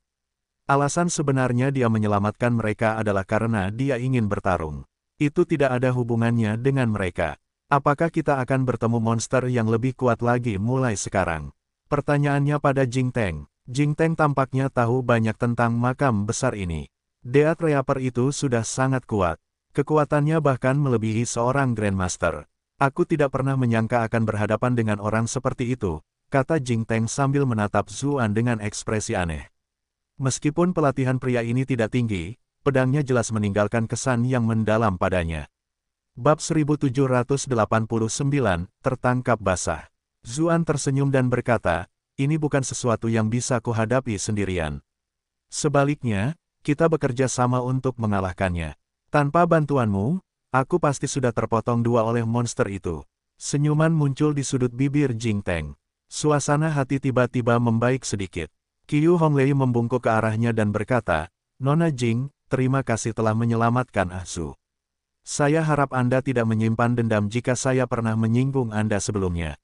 Alasan sebenarnya dia menyelamatkan mereka adalah karena dia ingin bertarung. Itu tidak ada hubungannya dengan mereka. Apakah kita akan bertemu monster yang lebih kuat lagi mulai sekarang? Pertanyaannya pada Jing Teng. Jing Teng tampaknya tahu banyak tentang makam besar ini. Deat Reaper itu sudah sangat kuat. Kekuatannya bahkan melebihi seorang Grandmaster. Aku tidak pernah menyangka akan berhadapan dengan orang seperti itu, kata Jing Teng sambil menatap Zuan dengan ekspresi aneh. Meskipun pelatihan pria ini tidak tinggi, pedangnya jelas meninggalkan kesan yang mendalam padanya. Bab 1789, Tertangkap Basah. Zuan tersenyum dan berkata, ini bukan sesuatu yang bisa kuhadapi sendirian. Sebaliknya, kita bekerja sama untuk mengalahkannya. Tanpa bantuanmu, aku pasti sudah terpotong dua oleh monster itu. Senyuman muncul di sudut bibir Jing Teng. Suasana hati tiba-tiba membaik sedikit. Qiu Honglei membungkuk ke arahnya dan berkata, Nona Jing, terima kasih telah menyelamatkan Ahsu. Saya harap Anda tidak menyimpan dendam jika saya pernah menyinggung Anda sebelumnya.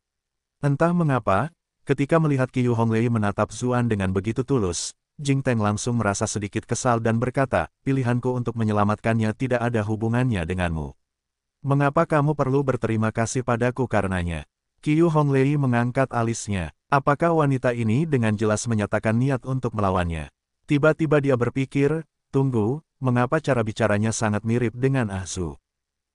Entah mengapa, ketika melihat Qiu Honglei menatap Zuan dengan begitu tulus, Jing Teng langsung merasa sedikit kesal dan berkata, pilihanku untuk menyelamatkannya tidak ada hubungannya denganmu. Mengapa kamu perlu berterima kasih padaku karenanya? Qiu Honglei mengangkat alisnya. Apakah wanita ini dengan jelas menyatakan niat untuk melawannya? Tiba-tiba dia berpikir, tunggu, mengapa cara bicaranya sangat mirip dengan Ah Su?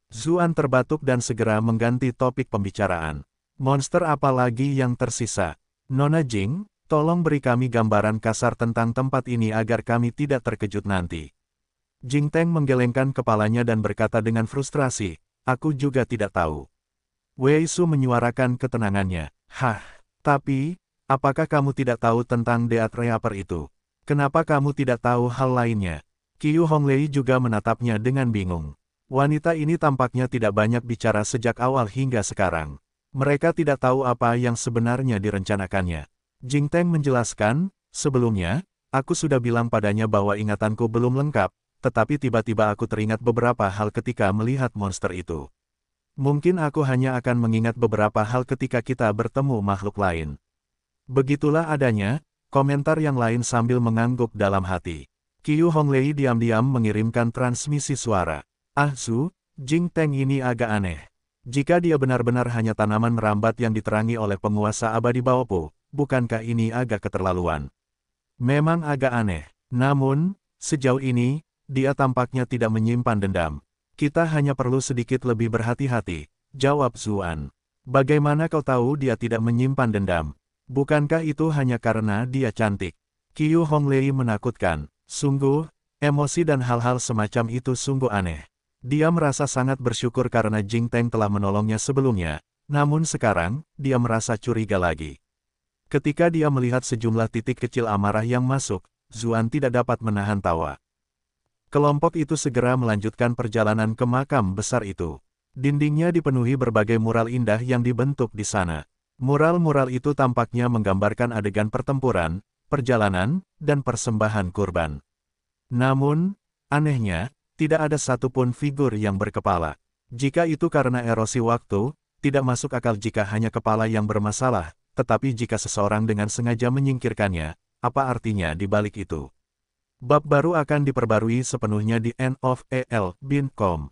Zuan terbatuk dan segera mengganti topik pembicaraan. Monster apa lagi yang tersisa? Nona Jing, tolong beri kami gambaran kasar tentang tempat ini agar kami tidak terkejut nanti. Jing Teng menggelengkan kepalanya dan berkata dengan frustrasi, aku juga tidak tahu. Wei Su menyuarakan ketenangannya. Hah, tapi, apakah kamu tidak tahu tentang Deat Reaper itu? Kenapa kamu tidak tahu hal lainnya? Qiu Honglei juga menatapnya dengan bingung. Wanita ini tampaknya tidak banyak bicara sejak awal hingga sekarang. Mereka tidak tahu apa yang sebenarnya direncanakannya. Jing Teng menjelaskan, sebelumnya, aku sudah bilang padanya bahwa ingatanku belum lengkap, tetapi tiba-tiba aku teringat beberapa hal ketika melihat monster itu. Mungkin aku hanya akan mengingat beberapa hal ketika kita bertemu makhluk lain. Begitulah adanya, komentar yang lain sambil mengangguk dalam hati. Qiu Honglei diam-diam mengirimkan transmisi suara. Ah Su, Jing Teng ini agak aneh. Jika dia benar-benar hanya tanaman merambat yang diterangi oleh penguasa abadi Baopu, bukankah ini agak keterlaluan? Memang agak aneh. Namun, sejauh ini, dia tampaknya tidak menyimpan dendam. Kita hanya perlu sedikit lebih berhati-hati, jawab Zuan. Bagaimana kau tahu dia tidak menyimpan dendam? Bukankah itu hanya karena dia cantik? Qiu Honglei menakutkan. Sungguh, emosi dan hal-hal semacam itu sungguh aneh. Dia merasa sangat bersyukur karena Jing Teng telah menolongnya sebelumnya, namun sekarang, dia merasa curiga lagi. Ketika dia melihat sejumlah titik kecil amarah yang masuk, Zuan tidak dapat menahan tawa. Kelompok itu segera melanjutkan perjalanan ke makam besar itu. Dindingnya dipenuhi berbagai mural indah yang dibentuk di sana. Mural-mural itu tampaknya menggambarkan adegan pertempuran, perjalanan, dan persembahan kurban. Namun, anehnya, tidak ada satupun figur yang berkepala. Jika itu karena erosi waktu, tidak masuk akal jika hanya kepala yang bermasalah, tetapi jika seseorang dengan sengaja menyingkirkannya, apa artinya di balik itu? Bab baru akan diperbarui sepenuhnya di End of el Bincom.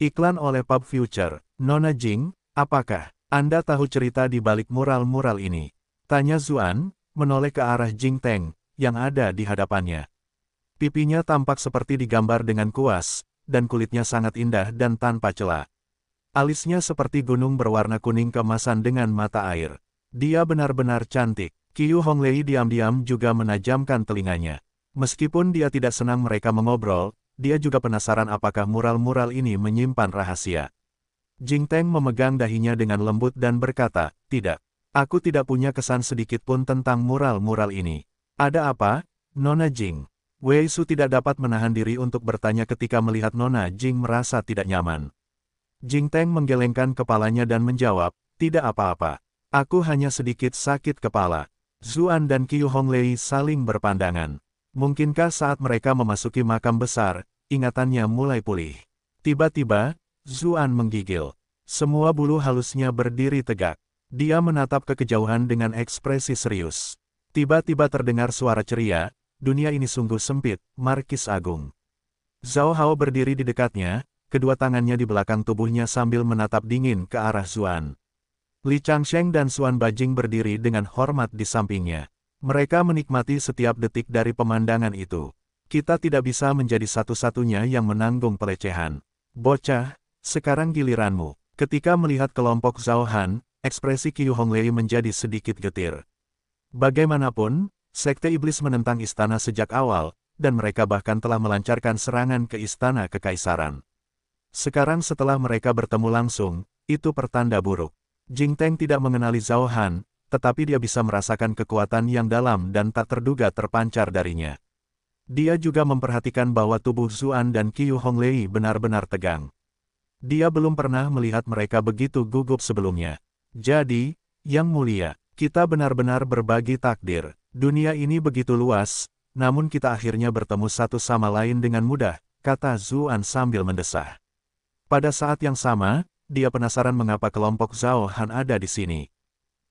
Iklan oleh Pub Future, Nona Jing, apakah Anda tahu cerita di balik mural-mural ini? Tanya Zuan, menoleh ke arah Jing Teng, yang ada di hadapannya. Pipinya tampak seperti digambar dengan kuas, dan kulitnya sangat indah dan tanpa celah. Alisnya seperti gunung berwarna kuning kemasan dengan mata air. Dia benar-benar cantik. Qiu Honglei diam-diam juga menajamkan telinganya. Meskipun dia tidak senang mereka mengobrol, dia juga penasaran apakah mural-mural ini menyimpan rahasia. Jing Teng memegang dahinya dengan lembut dan berkata, Tidak, aku tidak punya kesan sedikit pun tentang mural-mural ini. Ada apa, Nona Jing? Wei Su tidak dapat menahan diri untuk bertanya ketika melihat Nona Jing merasa tidak nyaman. Jing Teng menggelengkan kepalanya dan menjawab, Tidak apa-apa. Aku hanya sedikit sakit kepala. Zuan dan Qiu Honglei saling berpandangan. Mungkinkah saat mereka memasuki makam besar, ingatannya mulai pulih? Tiba-tiba, Zuan menggigil. Semua bulu halusnya berdiri tegak. Dia menatap ke kejauhan dengan ekspresi serius. Tiba-tiba terdengar suara ceria, dunia ini sungguh sempit, Markis Agung. Zhao Hao berdiri di dekatnya, kedua tangannya di belakang tubuhnya sambil menatap dingin ke arah Zuan. Li Changsheng dan Suan Bajing berdiri dengan hormat di sampingnya. Mereka menikmati setiap detik dari pemandangan itu. Kita tidak bisa menjadi satu-satunya yang menanggung pelecehan. Bocah, sekarang giliranmu. Ketika melihat kelompok Zhao Han, ekspresi Qiu Honglei menjadi sedikit getir. Bagaimanapun, Sekte Iblis menentang istana sejak awal, dan mereka bahkan telah melancarkan serangan ke istana kekaisaran. Sekarang setelah mereka bertemu langsung, itu pertanda buruk. Jing Teng tidak mengenali Zhao Han, tetapi dia bisa merasakan kekuatan yang dalam dan tak terduga terpancar darinya. Dia juga memperhatikan bahwa tubuh Zuan dan Qiu Honglei benar-benar tegang. Dia belum pernah melihat mereka begitu gugup sebelumnya. Jadi, Yang Mulia, kita benar-benar berbagi takdir. Dunia ini begitu luas, namun kita akhirnya bertemu satu sama lain dengan mudah, kata Zuan sambil mendesah. Pada saat yang sama, dia penasaran mengapa kelompok Zhao Han ada di sini.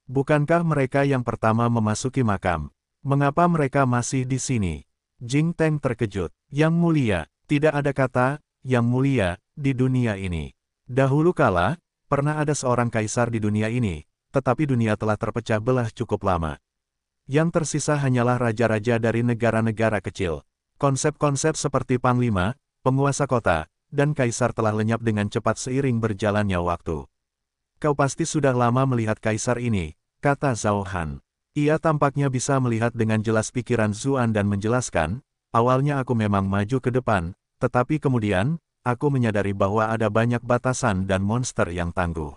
Bukankah mereka yang pertama memasuki makam? Mengapa mereka masih di sini? Jing Teng terkejut. Yang mulia, tidak ada kata, yang mulia, di dunia ini. Dahulu kala, pernah ada seorang kaisar di dunia ini, tetapi dunia telah terpecah belah cukup lama. Yang tersisa hanyalah raja-raja dari negara-negara kecil. Konsep-konsep seperti panglima, penguasa kota, dan kaisar telah lenyap dengan cepat seiring berjalannya waktu. Kau pasti sudah lama melihat kaisar ini, kata Zhao Han. Ia tampaknya bisa melihat dengan jelas pikiran Zuan dan menjelaskan, awalnya aku memang maju ke depan, tetapi kemudian, aku menyadari bahwa ada banyak batasan dan monster yang tangguh.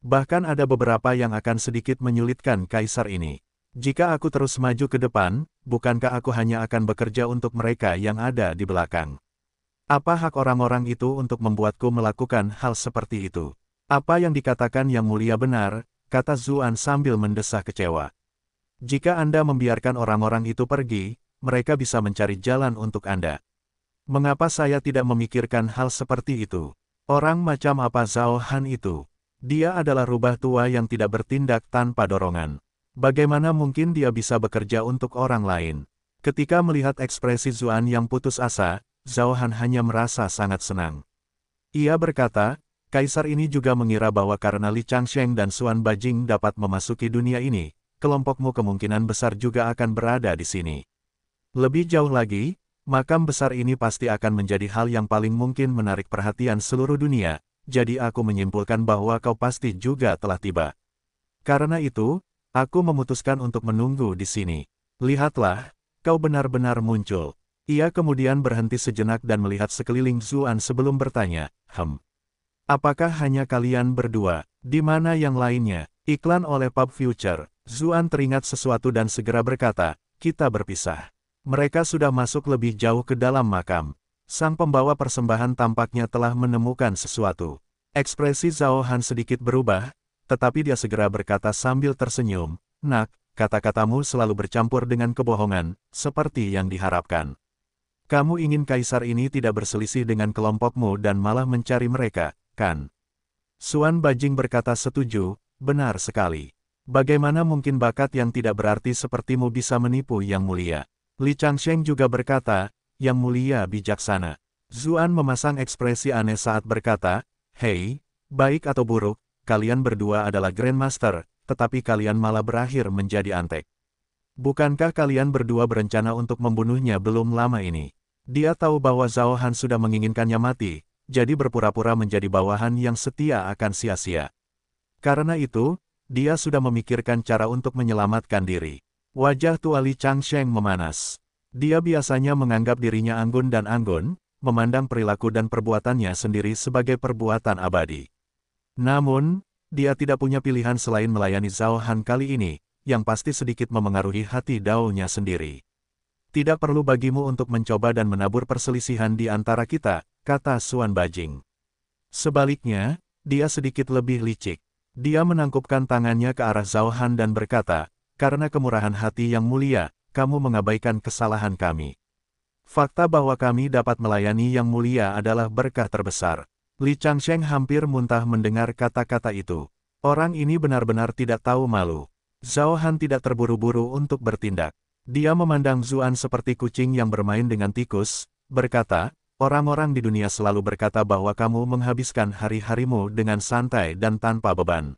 Bahkan ada beberapa yang akan sedikit menyulitkan kaisar ini. Jika aku terus maju ke depan, bukankah aku hanya akan bekerja untuk mereka yang ada di belakang? Apa hak orang-orang itu untuk membuatku melakukan hal seperti itu? Apa yang dikatakan Yang Mulia benar, kata Zuan sambil mendesah kecewa. Jika Anda membiarkan orang-orang itu pergi, mereka bisa mencari jalan untuk Anda. Mengapa saya tidak memikirkan hal seperti itu? Orang macam apa Zhao Han itu? Dia adalah rubah tua yang tidak bertindak tanpa dorongan. Bagaimana mungkin dia bisa bekerja untuk orang lain? Ketika melihat ekspresi Zuan yang putus asa, Zhao Han hanya merasa sangat senang. Ia berkata, Kaisar ini juga mengira bahwa karena Li Changsheng dan Xuan Bajing dapat memasuki dunia ini, kelompokmu kemungkinan besar juga akan berada di sini. Lebih jauh lagi, makam besar ini pasti akan menjadi hal yang paling mungkin menarik perhatian seluruh dunia, jadi aku menyimpulkan bahwa kau pasti juga telah tiba. Karena itu, aku memutuskan untuk menunggu di sini. Lihatlah, kau benar-benar muncul. Ia kemudian berhenti sejenak dan melihat sekeliling Zuan sebelum bertanya, Hem, Apakah hanya kalian berdua? Di mana yang lainnya? Iklan oleh Pub Future. Zuan teringat sesuatu dan segera berkata, kita berpisah. Mereka sudah masuk lebih jauh ke dalam makam. Sang pembawa persembahan tampaknya telah menemukan sesuatu. Ekspresi Zhao Han sedikit berubah, tetapi dia segera berkata sambil tersenyum, Nak, kata-katamu selalu bercampur dengan kebohongan, seperti yang diharapkan. Kamu ingin kaisar ini tidak berselisih dengan kelompokmu dan malah mencari mereka, kan? Suan Bajing berkata setuju, benar sekali. Bagaimana mungkin bakat yang tidak berarti sepertimu bisa menipu yang mulia? Li Changsheng juga berkata, yang mulia bijaksana. Zuan memasang ekspresi aneh saat berkata, Hei, baik atau buruk, kalian berdua adalah Grandmaster, tetapi kalian malah berakhir menjadi antek. Bukankah kalian berdua berencana untuk membunuhnya belum lama ini? Dia tahu bahwa Zhao Han sudah menginginkannya mati, jadi berpura-pura menjadi bawahan yang setia akan sia-sia. Karena itu, dia sudah memikirkan cara untuk menyelamatkan diri. Wajah Tuali Sheng memanas. Dia biasanya menganggap dirinya anggun dan anggun, memandang perilaku dan perbuatannya sendiri sebagai perbuatan abadi. Namun, dia tidak punya pilihan selain melayani Zhao Han kali ini, yang pasti sedikit memengaruhi hati dao sendiri. Tidak perlu bagimu untuk mencoba dan menabur perselisihan di antara kita, kata Suan Bajing. Sebaliknya, dia sedikit lebih licik. Dia menangkupkan tangannya ke arah Zhao Han dan berkata, karena kemurahan hati yang mulia, kamu mengabaikan kesalahan kami. Fakta bahwa kami dapat melayani yang mulia adalah berkah terbesar. Li Changsheng hampir muntah mendengar kata-kata itu. Orang ini benar-benar tidak tahu malu. Zhao Han tidak terburu-buru untuk bertindak. Dia memandang Zuan seperti kucing yang bermain dengan tikus, berkata, Orang-orang di dunia selalu berkata bahwa kamu menghabiskan hari-harimu dengan santai dan tanpa beban.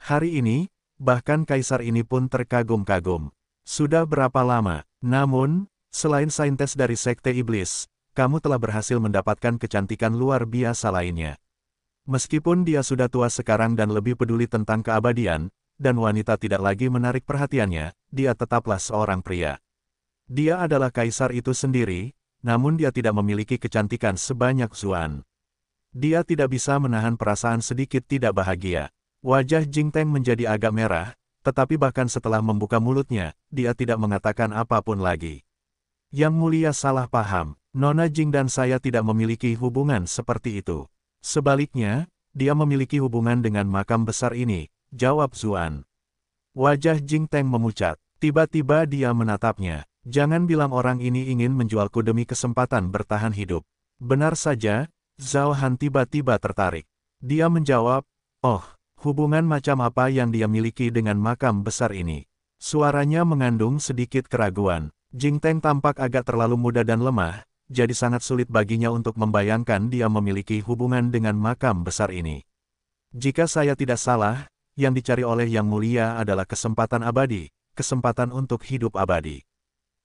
Hari ini, bahkan kaisar ini pun terkagum-kagum. Sudah berapa lama? Namun, selain saintes dari sekte iblis, kamu telah berhasil mendapatkan kecantikan luar biasa lainnya. Meskipun dia sudah tua sekarang dan lebih peduli tentang keabadian, dan wanita tidak lagi menarik perhatiannya, dia tetaplah seorang pria. Dia adalah kaisar itu sendiri, namun dia tidak memiliki kecantikan sebanyak Zuan. Dia tidak bisa menahan perasaan sedikit tidak bahagia. Wajah Jing Jingteng menjadi agak merah, tetapi bahkan setelah membuka mulutnya, dia tidak mengatakan apapun lagi. Yang mulia salah paham, Nona Jing dan saya tidak memiliki hubungan seperti itu. Sebaliknya, dia memiliki hubungan dengan makam besar ini, jawab Zuan. Wajah Jing Jingteng memucat, tiba-tiba dia menatapnya. Jangan bilang orang ini ingin menjualku demi kesempatan bertahan hidup. Benar saja, Zhao Han tiba-tiba tertarik. Dia menjawab, oh, hubungan macam apa yang dia miliki dengan makam besar ini. Suaranya mengandung sedikit keraguan. Jing Teng tampak agak terlalu muda dan lemah, jadi sangat sulit baginya untuk membayangkan dia memiliki hubungan dengan makam besar ini. Jika saya tidak salah, yang dicari oleh Yang Mulia adalah kesempatan abadi, kesempatan untuk hidup abadi.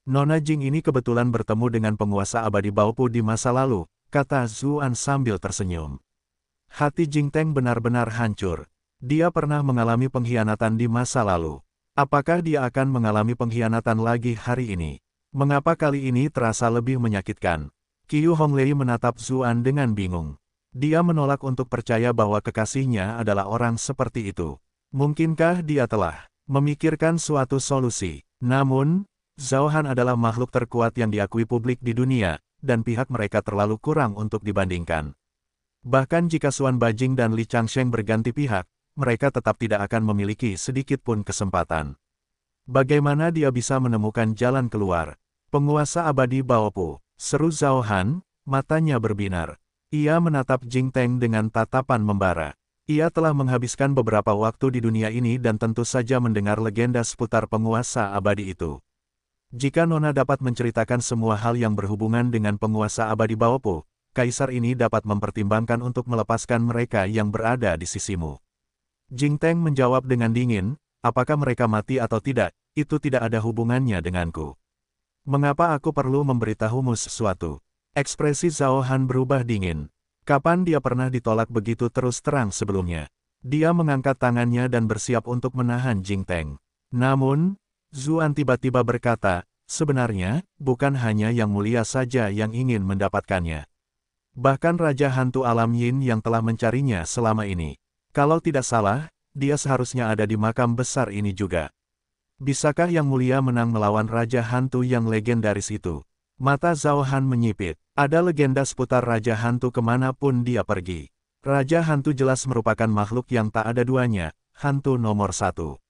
Nona Jing ini kebetulan bertemu dengan penguasa abadi Baopu di masa lalu, kata Zuan sambil tersenyum. Hati Jing Teng benar-benar hancur. Dia pernah mengalami pengkhianatan di masa lalu. Apakah dia akan mengalami pengkhianatan lagi hari ini? Mengapa kali ini terasa lebih menyakitkan? Qiu Honglei menatap Zuan dengan bingung. Dia menolak untuk percaya bahwa kekasihnya adalah orang seperti itu. Mungkinkah dia telah memikirkan suatu solusi? Namun, Zhao adalah makhluk terkuat yang diakui publik di dunia, dan pihak mereka terlalu kurang untuk dibandingkan. Bahkan jika Suan Bajing dan Li Changsheng berganti pihak, mereka tetap tidak akan memiliki sedikit pun kesempatan. Bagaimana dia bisa menemukan jalan keluar? Penguasa abadi Baopu, seru Zhao matanya berbinar. Ia menatap Jing Teng dengan tatapan membara. Ia telah menghabiskan beberapa waktu di dunia ini dan tentu saja mendengar legenda seputar penguasa abadi itu. Jika Nona dapat menceritakan semua hal yang berhubungan dengan penguasa abadi Baopo, kaisar ini dapat mempertimbangkan untuk melepaskan mereka yang berada di sisimu. Jing Teng menjawab dengan dingin, apakah mereka mati atau tidak, itu tidak ada hubungannya denganku. Mengapa aku perlu memberitahumu sesuatu? Ekspresi Zhao Han berubah dingin. Kapan dia pernah ditolak begitu terus terang sebelumnya? Dia mengangkat tangannya dan bersiap untuk menahan Jing Teng. Namun, Zuan tiba-tiba berkata, sebenarnya, bukan hanya yang mulia saja yang ingin mendapatkannya. Bahkan Raja Hantu Alam Yin yang telah mencarinya selama ini. Kalau tidak salah, dia seharusnya ada di makam besar ini juga. Bisakah Yang Mulia menang melawan Raja Hantu yang legendaris itu? Mata Zhao Han menyipit. Ada legenda seputar Raja Hantu kemanapun dia pergi. Raja Hantu jelas merupakan makhluk yang tak ada duanya, hantu nomor satu.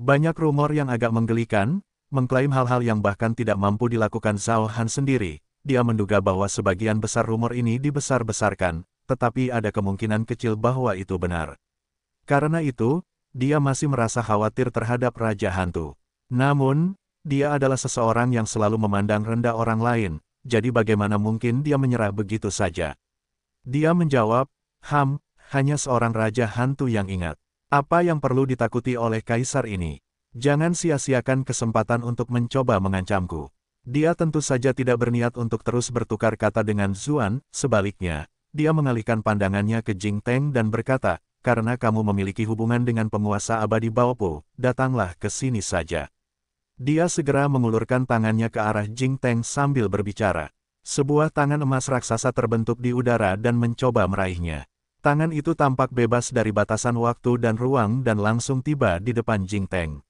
Banyak rumor yang agak menggelikan, mengklaim hal-hal yang bahkan tidak mampu dilakukan Zhao Han sendiri. Dia menduga bahwa sebagian besar rumor ini dibesar-besarkan, tetapi ada kemungkinan kecil bahwa itu benar. Karena itu, dia masih merasa khawatir terhadap Raja Hantu. Namun, dia adalah seseorang yang selalu memandang rendah orang lain, jadi bagaimana mungkin dia menyerah begitu saja? Dia menjawab, Ham, hanya seorang Raja Hantu yang ingat. Apa yang perlu ditakuti oleh kaisar ini? Jangan sia-siakan kesempatan untuk mencoba mengancamku. Dia tentu saja tidak berniat untuk terus bertukar kata dengan Zuan, sebaliknya, dia mengalihkan pandangannya ke Jing Teng dan berkata, karena kamu memiliki hubungan dengan penguasa abadi Baopo, datanglah ke sini saja. Dia segera mengulurkan tangannya ke arah Jing Teng sambil berbicara. Sebuah tangan emas raksasa terbentuk di udara dan mencoba meraihnya. Tangan itu tampak bebas dari batasan waktu dan ruang dan langsung tiba di depan Jing Teng.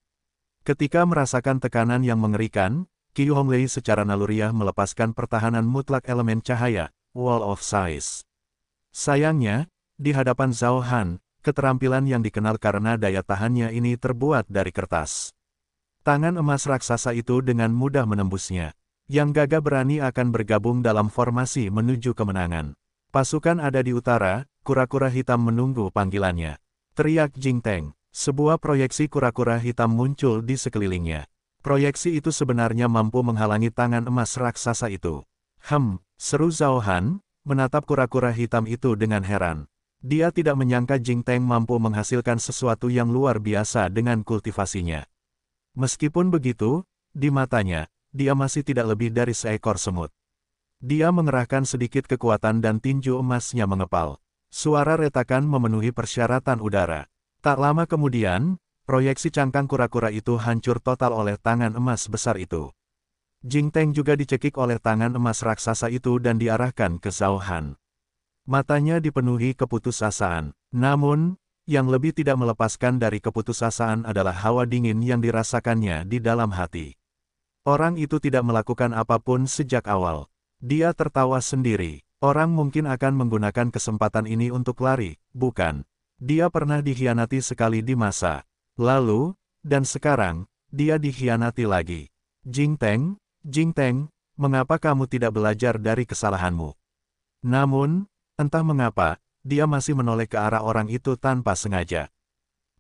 Ketika merasakan tekanan yang mengerikan, Qiu Honglei secara naluriah melepaskan pertahanan mutlak elemen cahaya, Wall of Size. Sayangnya, di hadapan Zhao Han, keterampilan yang dikenal karena daya tahannya ini terbuat dari kertas. Tangan emas raksasa itu dengan mudah menembusnya. Yang gagah berani akan bergabung dalam formasi menuju kemenangan. Pasukan ada di utara, kura-kura hitam menunggu panggilannya. Teriak Jing Teng, sebuah proyeksi kura-kura hitam muncul di sekelilingnya. Proyeksi itu sebenarnya mampu menghalangi tangan emas raksasa itu. Hem, seru Zhao Han, menatap kura-kura hitam itu dengan heran. Dia tidak menyangka Jing Teng mampu menghasilkan sesuatu yang luar biasa dengan kultivasinya. Meskipun begitu, di matanya, dia masih tidak lebih dari seekor semut. Dia mengerahkan sedikit kekuatan dan tinju emasnya mengepal. Suara retakan memenuhi persyaratan udara. Tak lama kemudian, proyeksi cangkang kura-kura itu hancur total oleh tangan emas besar itu. Jing Teng juga dicekik oleh tangan emas raksasa itu dan diarahkan ke Zhao Han. Matanya dipenuhi keputusasaan. Namun, yang lebih tidak melepaskan dari keputusasaan adalah hawa dingin yang dirasakannya di dalam hati. Orang itu tidak melakukan apapun sejak awal. Dia tertawa sendiri. Orang mungkin akan menggunakan kesempatan ini untuk lari, bukan? Dia pernah dikhianati sekali di masa lalu, dan sekarang, dia dikhianati lagi. Jing Teng, Jing Teng, mengapa kamu tidak belajar dari kesalahanmu? Namun, entah mengapa, dia masih menoleh ke arah orang itu tanpa sengaja.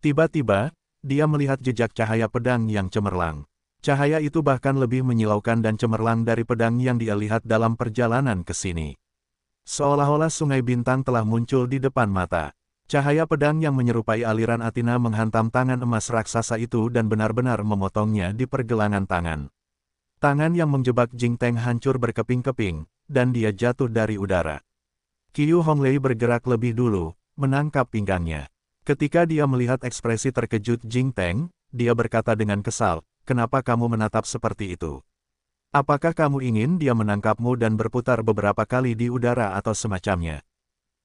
Tiba-tiba, dia melihat jejak cahaya pedang yang cemerlang. Cahaya itu bahkan lebih menyilaukan dan cemerlang dari pedang yang dia lihat dalam perjalanan ke sini. Seolah-olah sungai bintang telah muncul di depan mata. Cahaya pedang yang menyerupai aliran Athena menghantam tangan emas raksasa itu dan benar-benar memotongnya di pergelangan tangan. Tangan yang menjebak Jing Teng hancur berkeping-keping, dan dia jatuh dari udara. Qiu Honglei bergerak lebih dulu, menangkap pinggangnya. Ketika dia melihat ekspresi terkejut Jing Teng, dia berkata dengan kesal, kenapa kamu menatap seperti itu? Apakah kamu ingin dia menangkapmu dan berputar beberapa kali di udara atau semacamnya?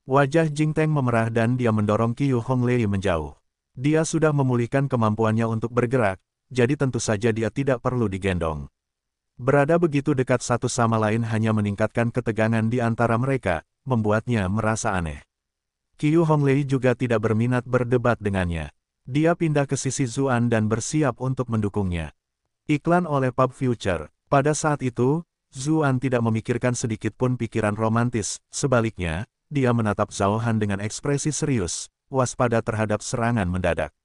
Wajah Jingteng memerah dan dia mendorong Qiu Honglei menjauh. Dia sudah memulihkan kemampuannya untuk bergerak, jadi tentu saja dia tidak perlu digendong. Berada begitu dekat satu sama lain hanya meningkatkan ketegangan di antara mereka, membuatnya merasa aneh. Qiu Honglei juga tidak berminat berdebat dengannya. Dia pindah ke sisi Zuan dan bersiap untuk mendukungnya. Iklan oleh Pub Future pada saat itu, Zuan tidak memikirkan sedikit pun pikiran romantis, sebaliknya, dia menatap Zhao Han dengan ekspresi serius, waspada terhadap serangan mendadak.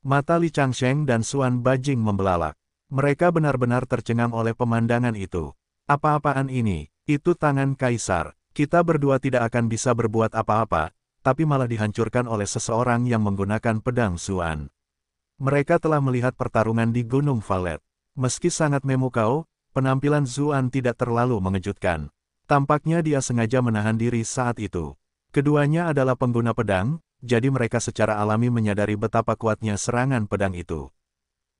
Mata Li Changsheng dan Suan Bajing membelalak. Mereka benar-benar tercengang oleh pemandangan itu. Apa-apaan ini, itu tangan Kaisar, kita berdua tidak akan bisa berbuat apa-apa, tapi malah dihancurkan oleh seseorang yang menggunakan pedang Suan. Mereka telah melihat pertarungan di Gunung Valet. Meski sangat memukau, Penampilan Zuan tidak terlalu mengejutkan. Tampaknya dia sengaja menahan diri saat itu. Keduanya adalah pengguna pedang, jadi mereka secara alami menyadari betapa kuatnya serangan pedang itu.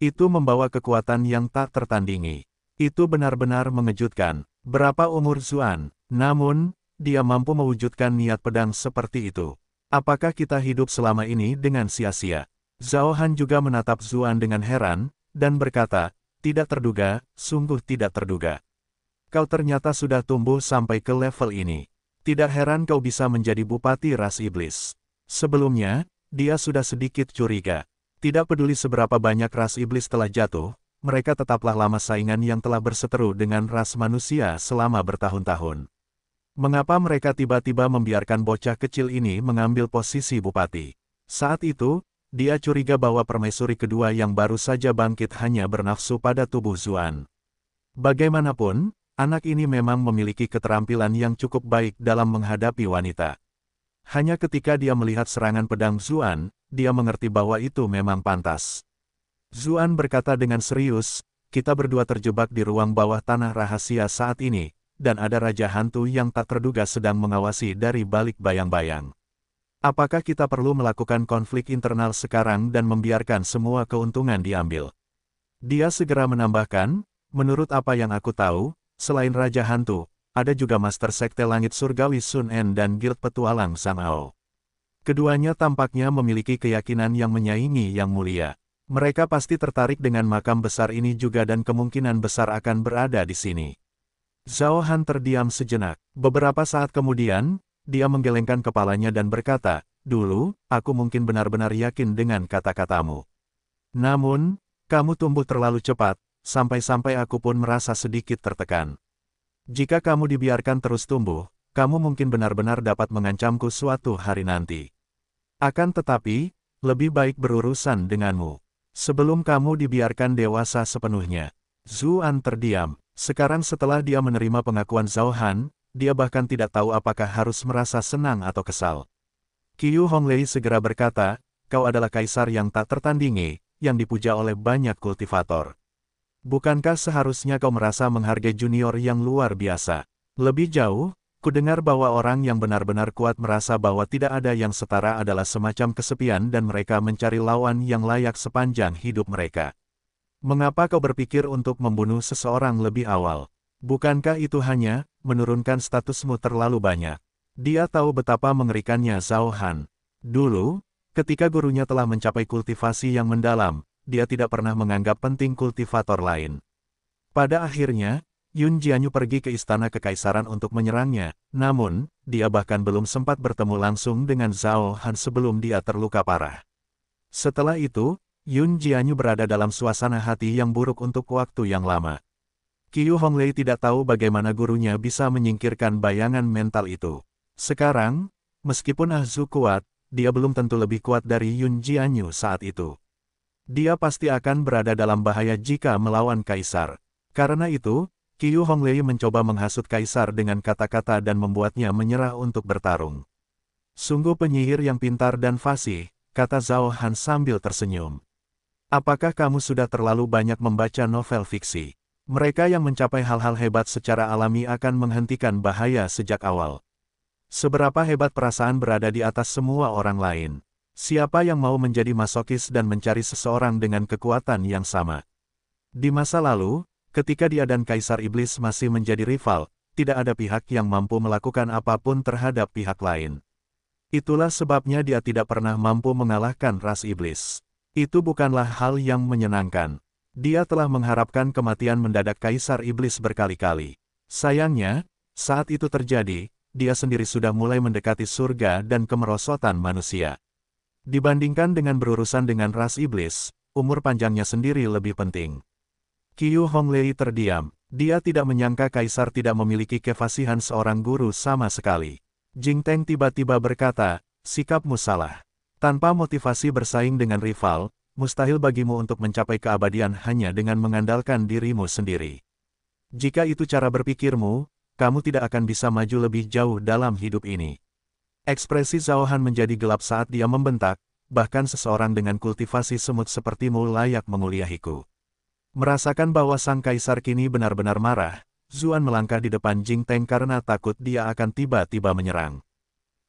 Itu membawa kekuatan yang tak tertandingi. Itu benar-benar mengejutkan. Berapa umur Zuan? Namun, dia mampu mewujudkan niat pedang seperti itu. Apakah kita hidup selama ini dengan sia-sia? Zhao Han juga menatap Zuan dengan heran, dan berkata, tidak terduga, sungguh tidak terduga. Kau ternyata sudah tumbuh sampai ke level ini. Tidak heran kau bisa menjadi bupati ras iblis. Sebelumnya, dia sudah sedikit curiga. Tidak peduli seberapa banyak ras iblis telah jatuh, mereka tetaplah lama saingan yang telah berseteru dengan ras manusia selama bertahun-tahun. Mengapa mereka tiba-tiba membiarkan bocah kecil ini mengambil posisi bupati? Saat itu, dia curiga bahwa permaisuri kedua yang baru saja bangkit hanya bernafsu pada tubuh Zuan. Bagaimanapun, anak ini memang memiliki keterampilan yang cukup baik dalam menghadapi wanita. Hanya ketika dia melihat serangan pedang Zuan, dia mengerti bahwa itu memang pantas. Zuan berkata dengan serius, kita berdua terjebak di ruang bawah tanah rahasia saat ini, dan ada raja hantu yang tak terduga sedang mengawasi dari balik bayang-bayang. Apakah kita perlu melakukan konflik internal sekarang dan membiarkan semua keuntungan diambil? Dia segera menambahkan, menurut apa yang aku tahu, selain Raja Hantu, ada juga Master Sekte Langit Surgawi Sun En dan Guild Petualang Sang Ao. Keduanya tampaknya memiliki keyakinan yang menyaingi Yang Mulia. Mereka pasti tertarik dengan makam besar ini juga dan kemungkinan besar akan berada di sini. Zhao Han terdiam sejenak. Beberapa saat kemudian, dia menggelengkan kepalanya dan berkata, Dulu, aku mungkin benar-benar yakin dengan kata-katamu. Namun, kamu tumbuh terlalu cepat, sampai-sampai aku pun merasa sedikit tertekan. Jika kamu dibiarkan terus tumbuh, kamu mungkin benar-benar dapat mengancamku suatu hari nanti. Akan tetapi, lebih baik berurusan denganmu. Sebelum kamu dibiarkan dewasa sepenuhnya. Zuan terdiam. Sekarang setelah dia menerima pengakuan Zhao Han, dia bahkan tidak tahu apakah harus merasa senang atau kesal. Qiu Honglei segera berkata, kau adalah kaisar yang tak tertandingi, yang dipuja oleh banyak kultivator. Bukankah seharusnya kau merasa menghargai junior yang luar biasa? Lebih jauh, kudengar bahwa orang yang benar-benar kuat merasa bahwa tidak ada yang setara adalah semacam kesepian dan mereka mencari lawan yang layak sepanjang hidup mereka. Mengapa kau berpikir untuk membunuh seseorang lebih awal? Bukankah itu hanya menurunkan statusmu terlalu banyak? Dia tahu betapa mengerikannya Zhao Han. Dulu, ketika gurunya telah mencapai kultivasi yang mendalam, dia tidak pernah menganggap penting kultivator lain. Pada akhirnya, Yun Jianyu pergi ke istana kekaisaran untuk menyerangnya, namun, dia bahkan belum sempat bertemu langsung dengan Zhao Han sebelum dia terluka parah. Setelah itu, Yun Jianyu berada dalam suasana hati yang buruk untuk waktu yang lama. Qiu Honglei tidak tahu bagaimana gurunya bisa menyingkirkan bayangan mental itu. Sekarang, meskipun Ahzu kuat, dia belum tentu lebih kuat dari Yun Jianyu saat itu. Dia pasti akan berada dalam bahaya jika melawan Kaisar. Karena itu, Qiu Honglei mencoba menghasut Kaisar dengan kata-kata dan membuatnya menyerah untuk bertarung. Sungguh penyihir yang pintar dan fasih, kata Zhao Han sambil tersenyum. Apakah kamu sudah terlalu banyak membaca novel fiksi? Mereka yang mencapai hal-hal hebat secara alami akan menghentikan bahaya sejak awal. Seberapa hebat perasaan berada di atas semua orang lain. Siapa yang mau menjadi masokis dan mencari seseorang dengan kekuatan yang sama? Di masa lalu, ketika dia dan Kaisar Iblis masih menjadi rival, tidak ada pihak yang mampu melakukan apapun terhadap pihak lain. Itulah sebabnya dia tidak pernah mampu mengalahkan ras iblis. Itu bukanlah hal yang menyenangkan. Dia telah mengharapkan kematian mendadak Kaisar Iblis berkali-kali. Sayangnya, saat itu terjadi, dia sendiri sudah mulai mendekati surga dan kemerosotan manusia. Dibandingkan dengan berurusan dengan ras iblis, umur panjangnya sendiri lebih penting. Qiu Honglei terdiam. Dia tidak menyangka Kaisar tidak memiliki kefasihan seorang guru sama sekali. Jing Teng tiba-tiba berkata, sikapmu salah. Tanpa motivasi bersaing dengan rival, mustahil bagimu untuk mencapai keabadian hanya dengan mengandalkan dirimu sendiri. Jika itu cara berpikirmu, kamu tidak akan bisa maju lebih jauh dalam hidup ini. Ekspresi Zhao Han menjadi gelap saat dia membentak, bahkan seseorang dengan kultivasi semut sepertimu layak menguliahiku. Merasakan bahwa sang kaisar kini benar-benar marah, Zuan melangkah di depan Jing Teng karena takut dia akan tiba-tiba menyerang.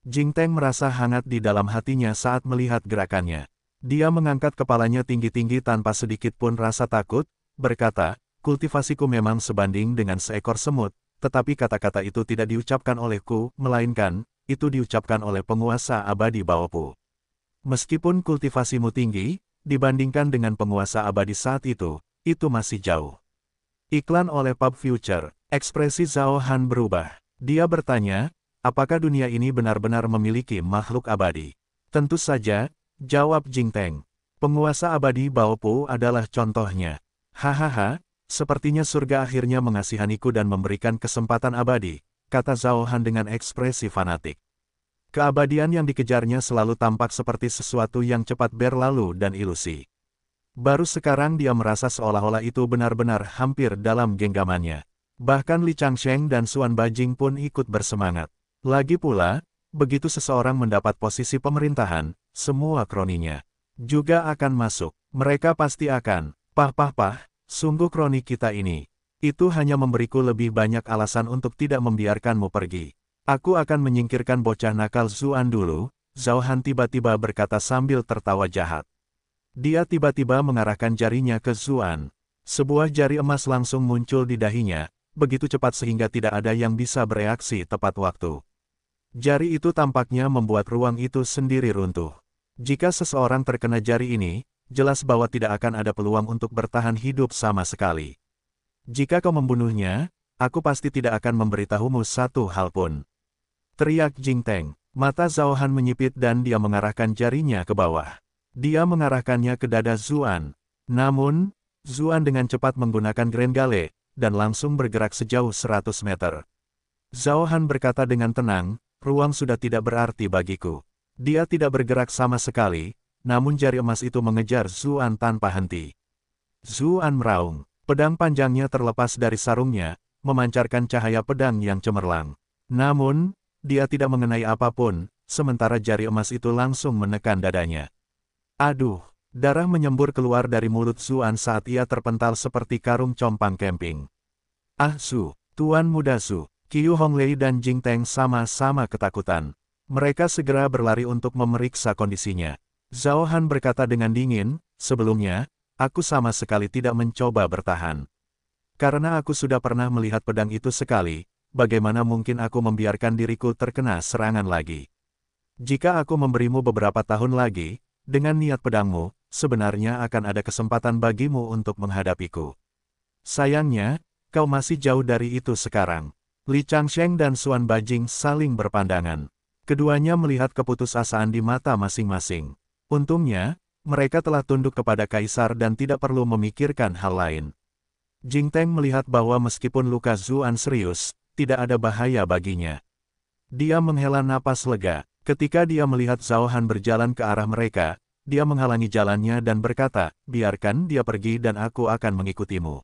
Jing Teng merasa hangat di dalam hatinya saat melihat gerakannya. Dia mengangkat kepalanya tinggi-tinggi tanpa sedikit pun rasa takut, berkata, kultivasiku memang sebanding dengan seekor semut, tetapi kata-kata itu tidak diucapkan olehku, melainkan, itu diucapkan oleh penguasa abadi Baopu. Meskipun kultivasimu tinggi, dibandingkan dengan penguasa abadi saat itu, itu masih jauh. Iklan oleh Pub Future, ekspresi Zhao Han berubah. Dia bertanya, apakah dunia ini benar-benar memiliki makhluk abadi? Tentu saja, Jawab Jing Jingteng. Penguasa abadi Bao Pu adalah contohnya. Hahaha, sepertinya surga akhirnya mengasihaniku dan memberikan kesempatan abadi, kata Zhao Han dengan ekspresi fanatik. Keabadian yang dikejarnya selalu tampak seperti sesuatu yang cepat berlalu dan ilusi. Baru sekarang dia merasa seolah-olah itu benar-benar hampir dalam genggamannya. Bahkan Li Changsheng dan Suan Bajing pun ikut bersemangat. Lagi pula, begitu seseorang mendapat posisi pemerintahan, semua kroninya juga akan masuk. Mereka pasti akan, pah pah pah, sungguh kroni kita ini. Itu hanya memberiku lebih banyak alasan untuk tidak membiarkanmu pergi. Aku akan menyingkirkan bocah nakal Zuan dulu, Zhao Han tiba-tiba berkata sambil tertawa jahat. Dia tiba-tiba mengarahkan jarinya ke Zuan. Sebuah jari emas langsung muncul di dahinya, begitu cepat sehingga tidak ada yang bisa bereaksi tepat waktu. Jari itu tampaknya membuat ruang itu sendiri runtuh. Jika seseorang terkena jari ini, jelas bahwa tidak akan ada peluang untuk bertahan hidup sama sekali. Jika kau membunuhnya, aku pasti tidak akan memberitahumu satu hal pun. Teriak Jing Teng. Mata Zhao Han menyipit dan dia mengarahkan jarinya ke bawah. Dia mengarahkannya ke dada Zuan. Namun, Zuan dengan cepat menggunakan Grand Gale, dan langsung bergerak sejauh 100 meter. Zhao Han berkata dengan tenang, ruang sudah tidak berarti bagiku. Dia tidak bergerak sama sekali, namun jari emas itu mengejar Zuan tanpa henti. Zuan meraung, pedang panjangnya terlepas dari sarungnya, memancarkan cahaya pedang yang cemerlang. Namun, dia tidak mengenai apapun, sementara jari emas itu langsung menekan dadanya. Aduh, darah menyembur keluar dari mulut Zuan saat ia terpental seperti karung compang kemping. Ah Su, Tuan Muda Su, Qiu Honglei dan Jing Teng sama-sama ketakutan. Mereka segera berlari untuk memeriksa kondisinya. Zhao Han berkata dengan dingin, sebelumnya, aku sama sekali tidak mencoba bertahan. Karena aku sudah pernah melihat pedang itu sekali, bagaimana mungkin aku membiarkan diriku terkena serangan lagi? Jika aku memberimu beberapa tahun lagi, dengan niat pedangmu, sebenarnya akan ada kesempatan bagimu untuk menghadapiku. Sayangnya, kau masih jauh dari itu sekarang. Li Changsheng dan Suan Bajing saling berpandangan. Keduanya melihat keputusasaan di mata masing-masing. Untungnya, mereka telah tunduk kepada Kaisar dan tidak perlu memikirkan hal lain. Jing Teng melihat bahwa meskipun luka Zuan serius, tidak ada bahaya baginya. Dia menghela napas lega. Ketika dia melihat Zhao Han berjalan ke arah mereka, dia menghalangi jalannya dan berkata, biarkan dia pergi dan aku akan mengikutimu.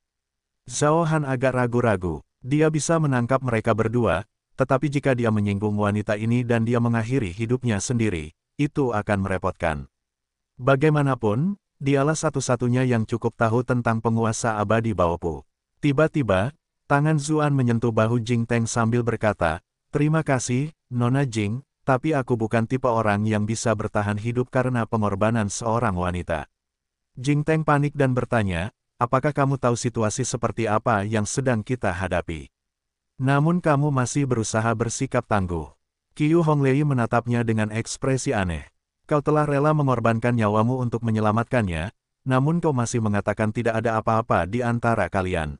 Zhao Han agak ragu-ragu. Dia bisa menangkap mereka berdua, tetapi jika dia menyinggung wanita ini dan dia mengakhiri hidupnya sendiri, itu akan merepotkan. Bagaimanapun, dialah satu-satunya yang cukup tahu tentang penguasa abadi Baopu. Tiba-tiba, tangan Zuan menyentuh bahu Jing Teng sambil berkata, Terima kasih, Nona Jing, tapi aku bukan tipe orang yang bisa bertahan hidup karena pengorbanan seorang wanita. Jing Teng panik dan bertanya, apakah kamu tahu situasi seperti apa yang sedang kita hadapi? Namun kamu masih berusaha bersikap tangguh. Qiu Honglei menatapnya dengan ekspresi aneh. Kau telah rela mengorbankan nyawamu untuk menyelamatkannya, namun kau masih mengatakan tidak ada apa-apa di antara kalian.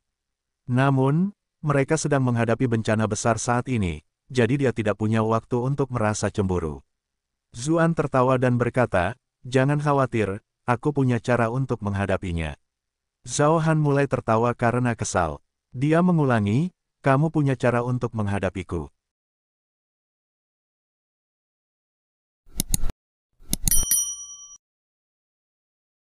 Namun, mereka sedang menghadapi bencana besar saat ini, jadi dia tidak punya waktu untuk merasa cemburu. Zuan tertawa dan berkata, Jangan khawatir, aku punya cara untuk menghadapinya. Zhao Han mulai tertawa karena kesal. Dia mengulangi, kamu punya cara untuk menghadapiku.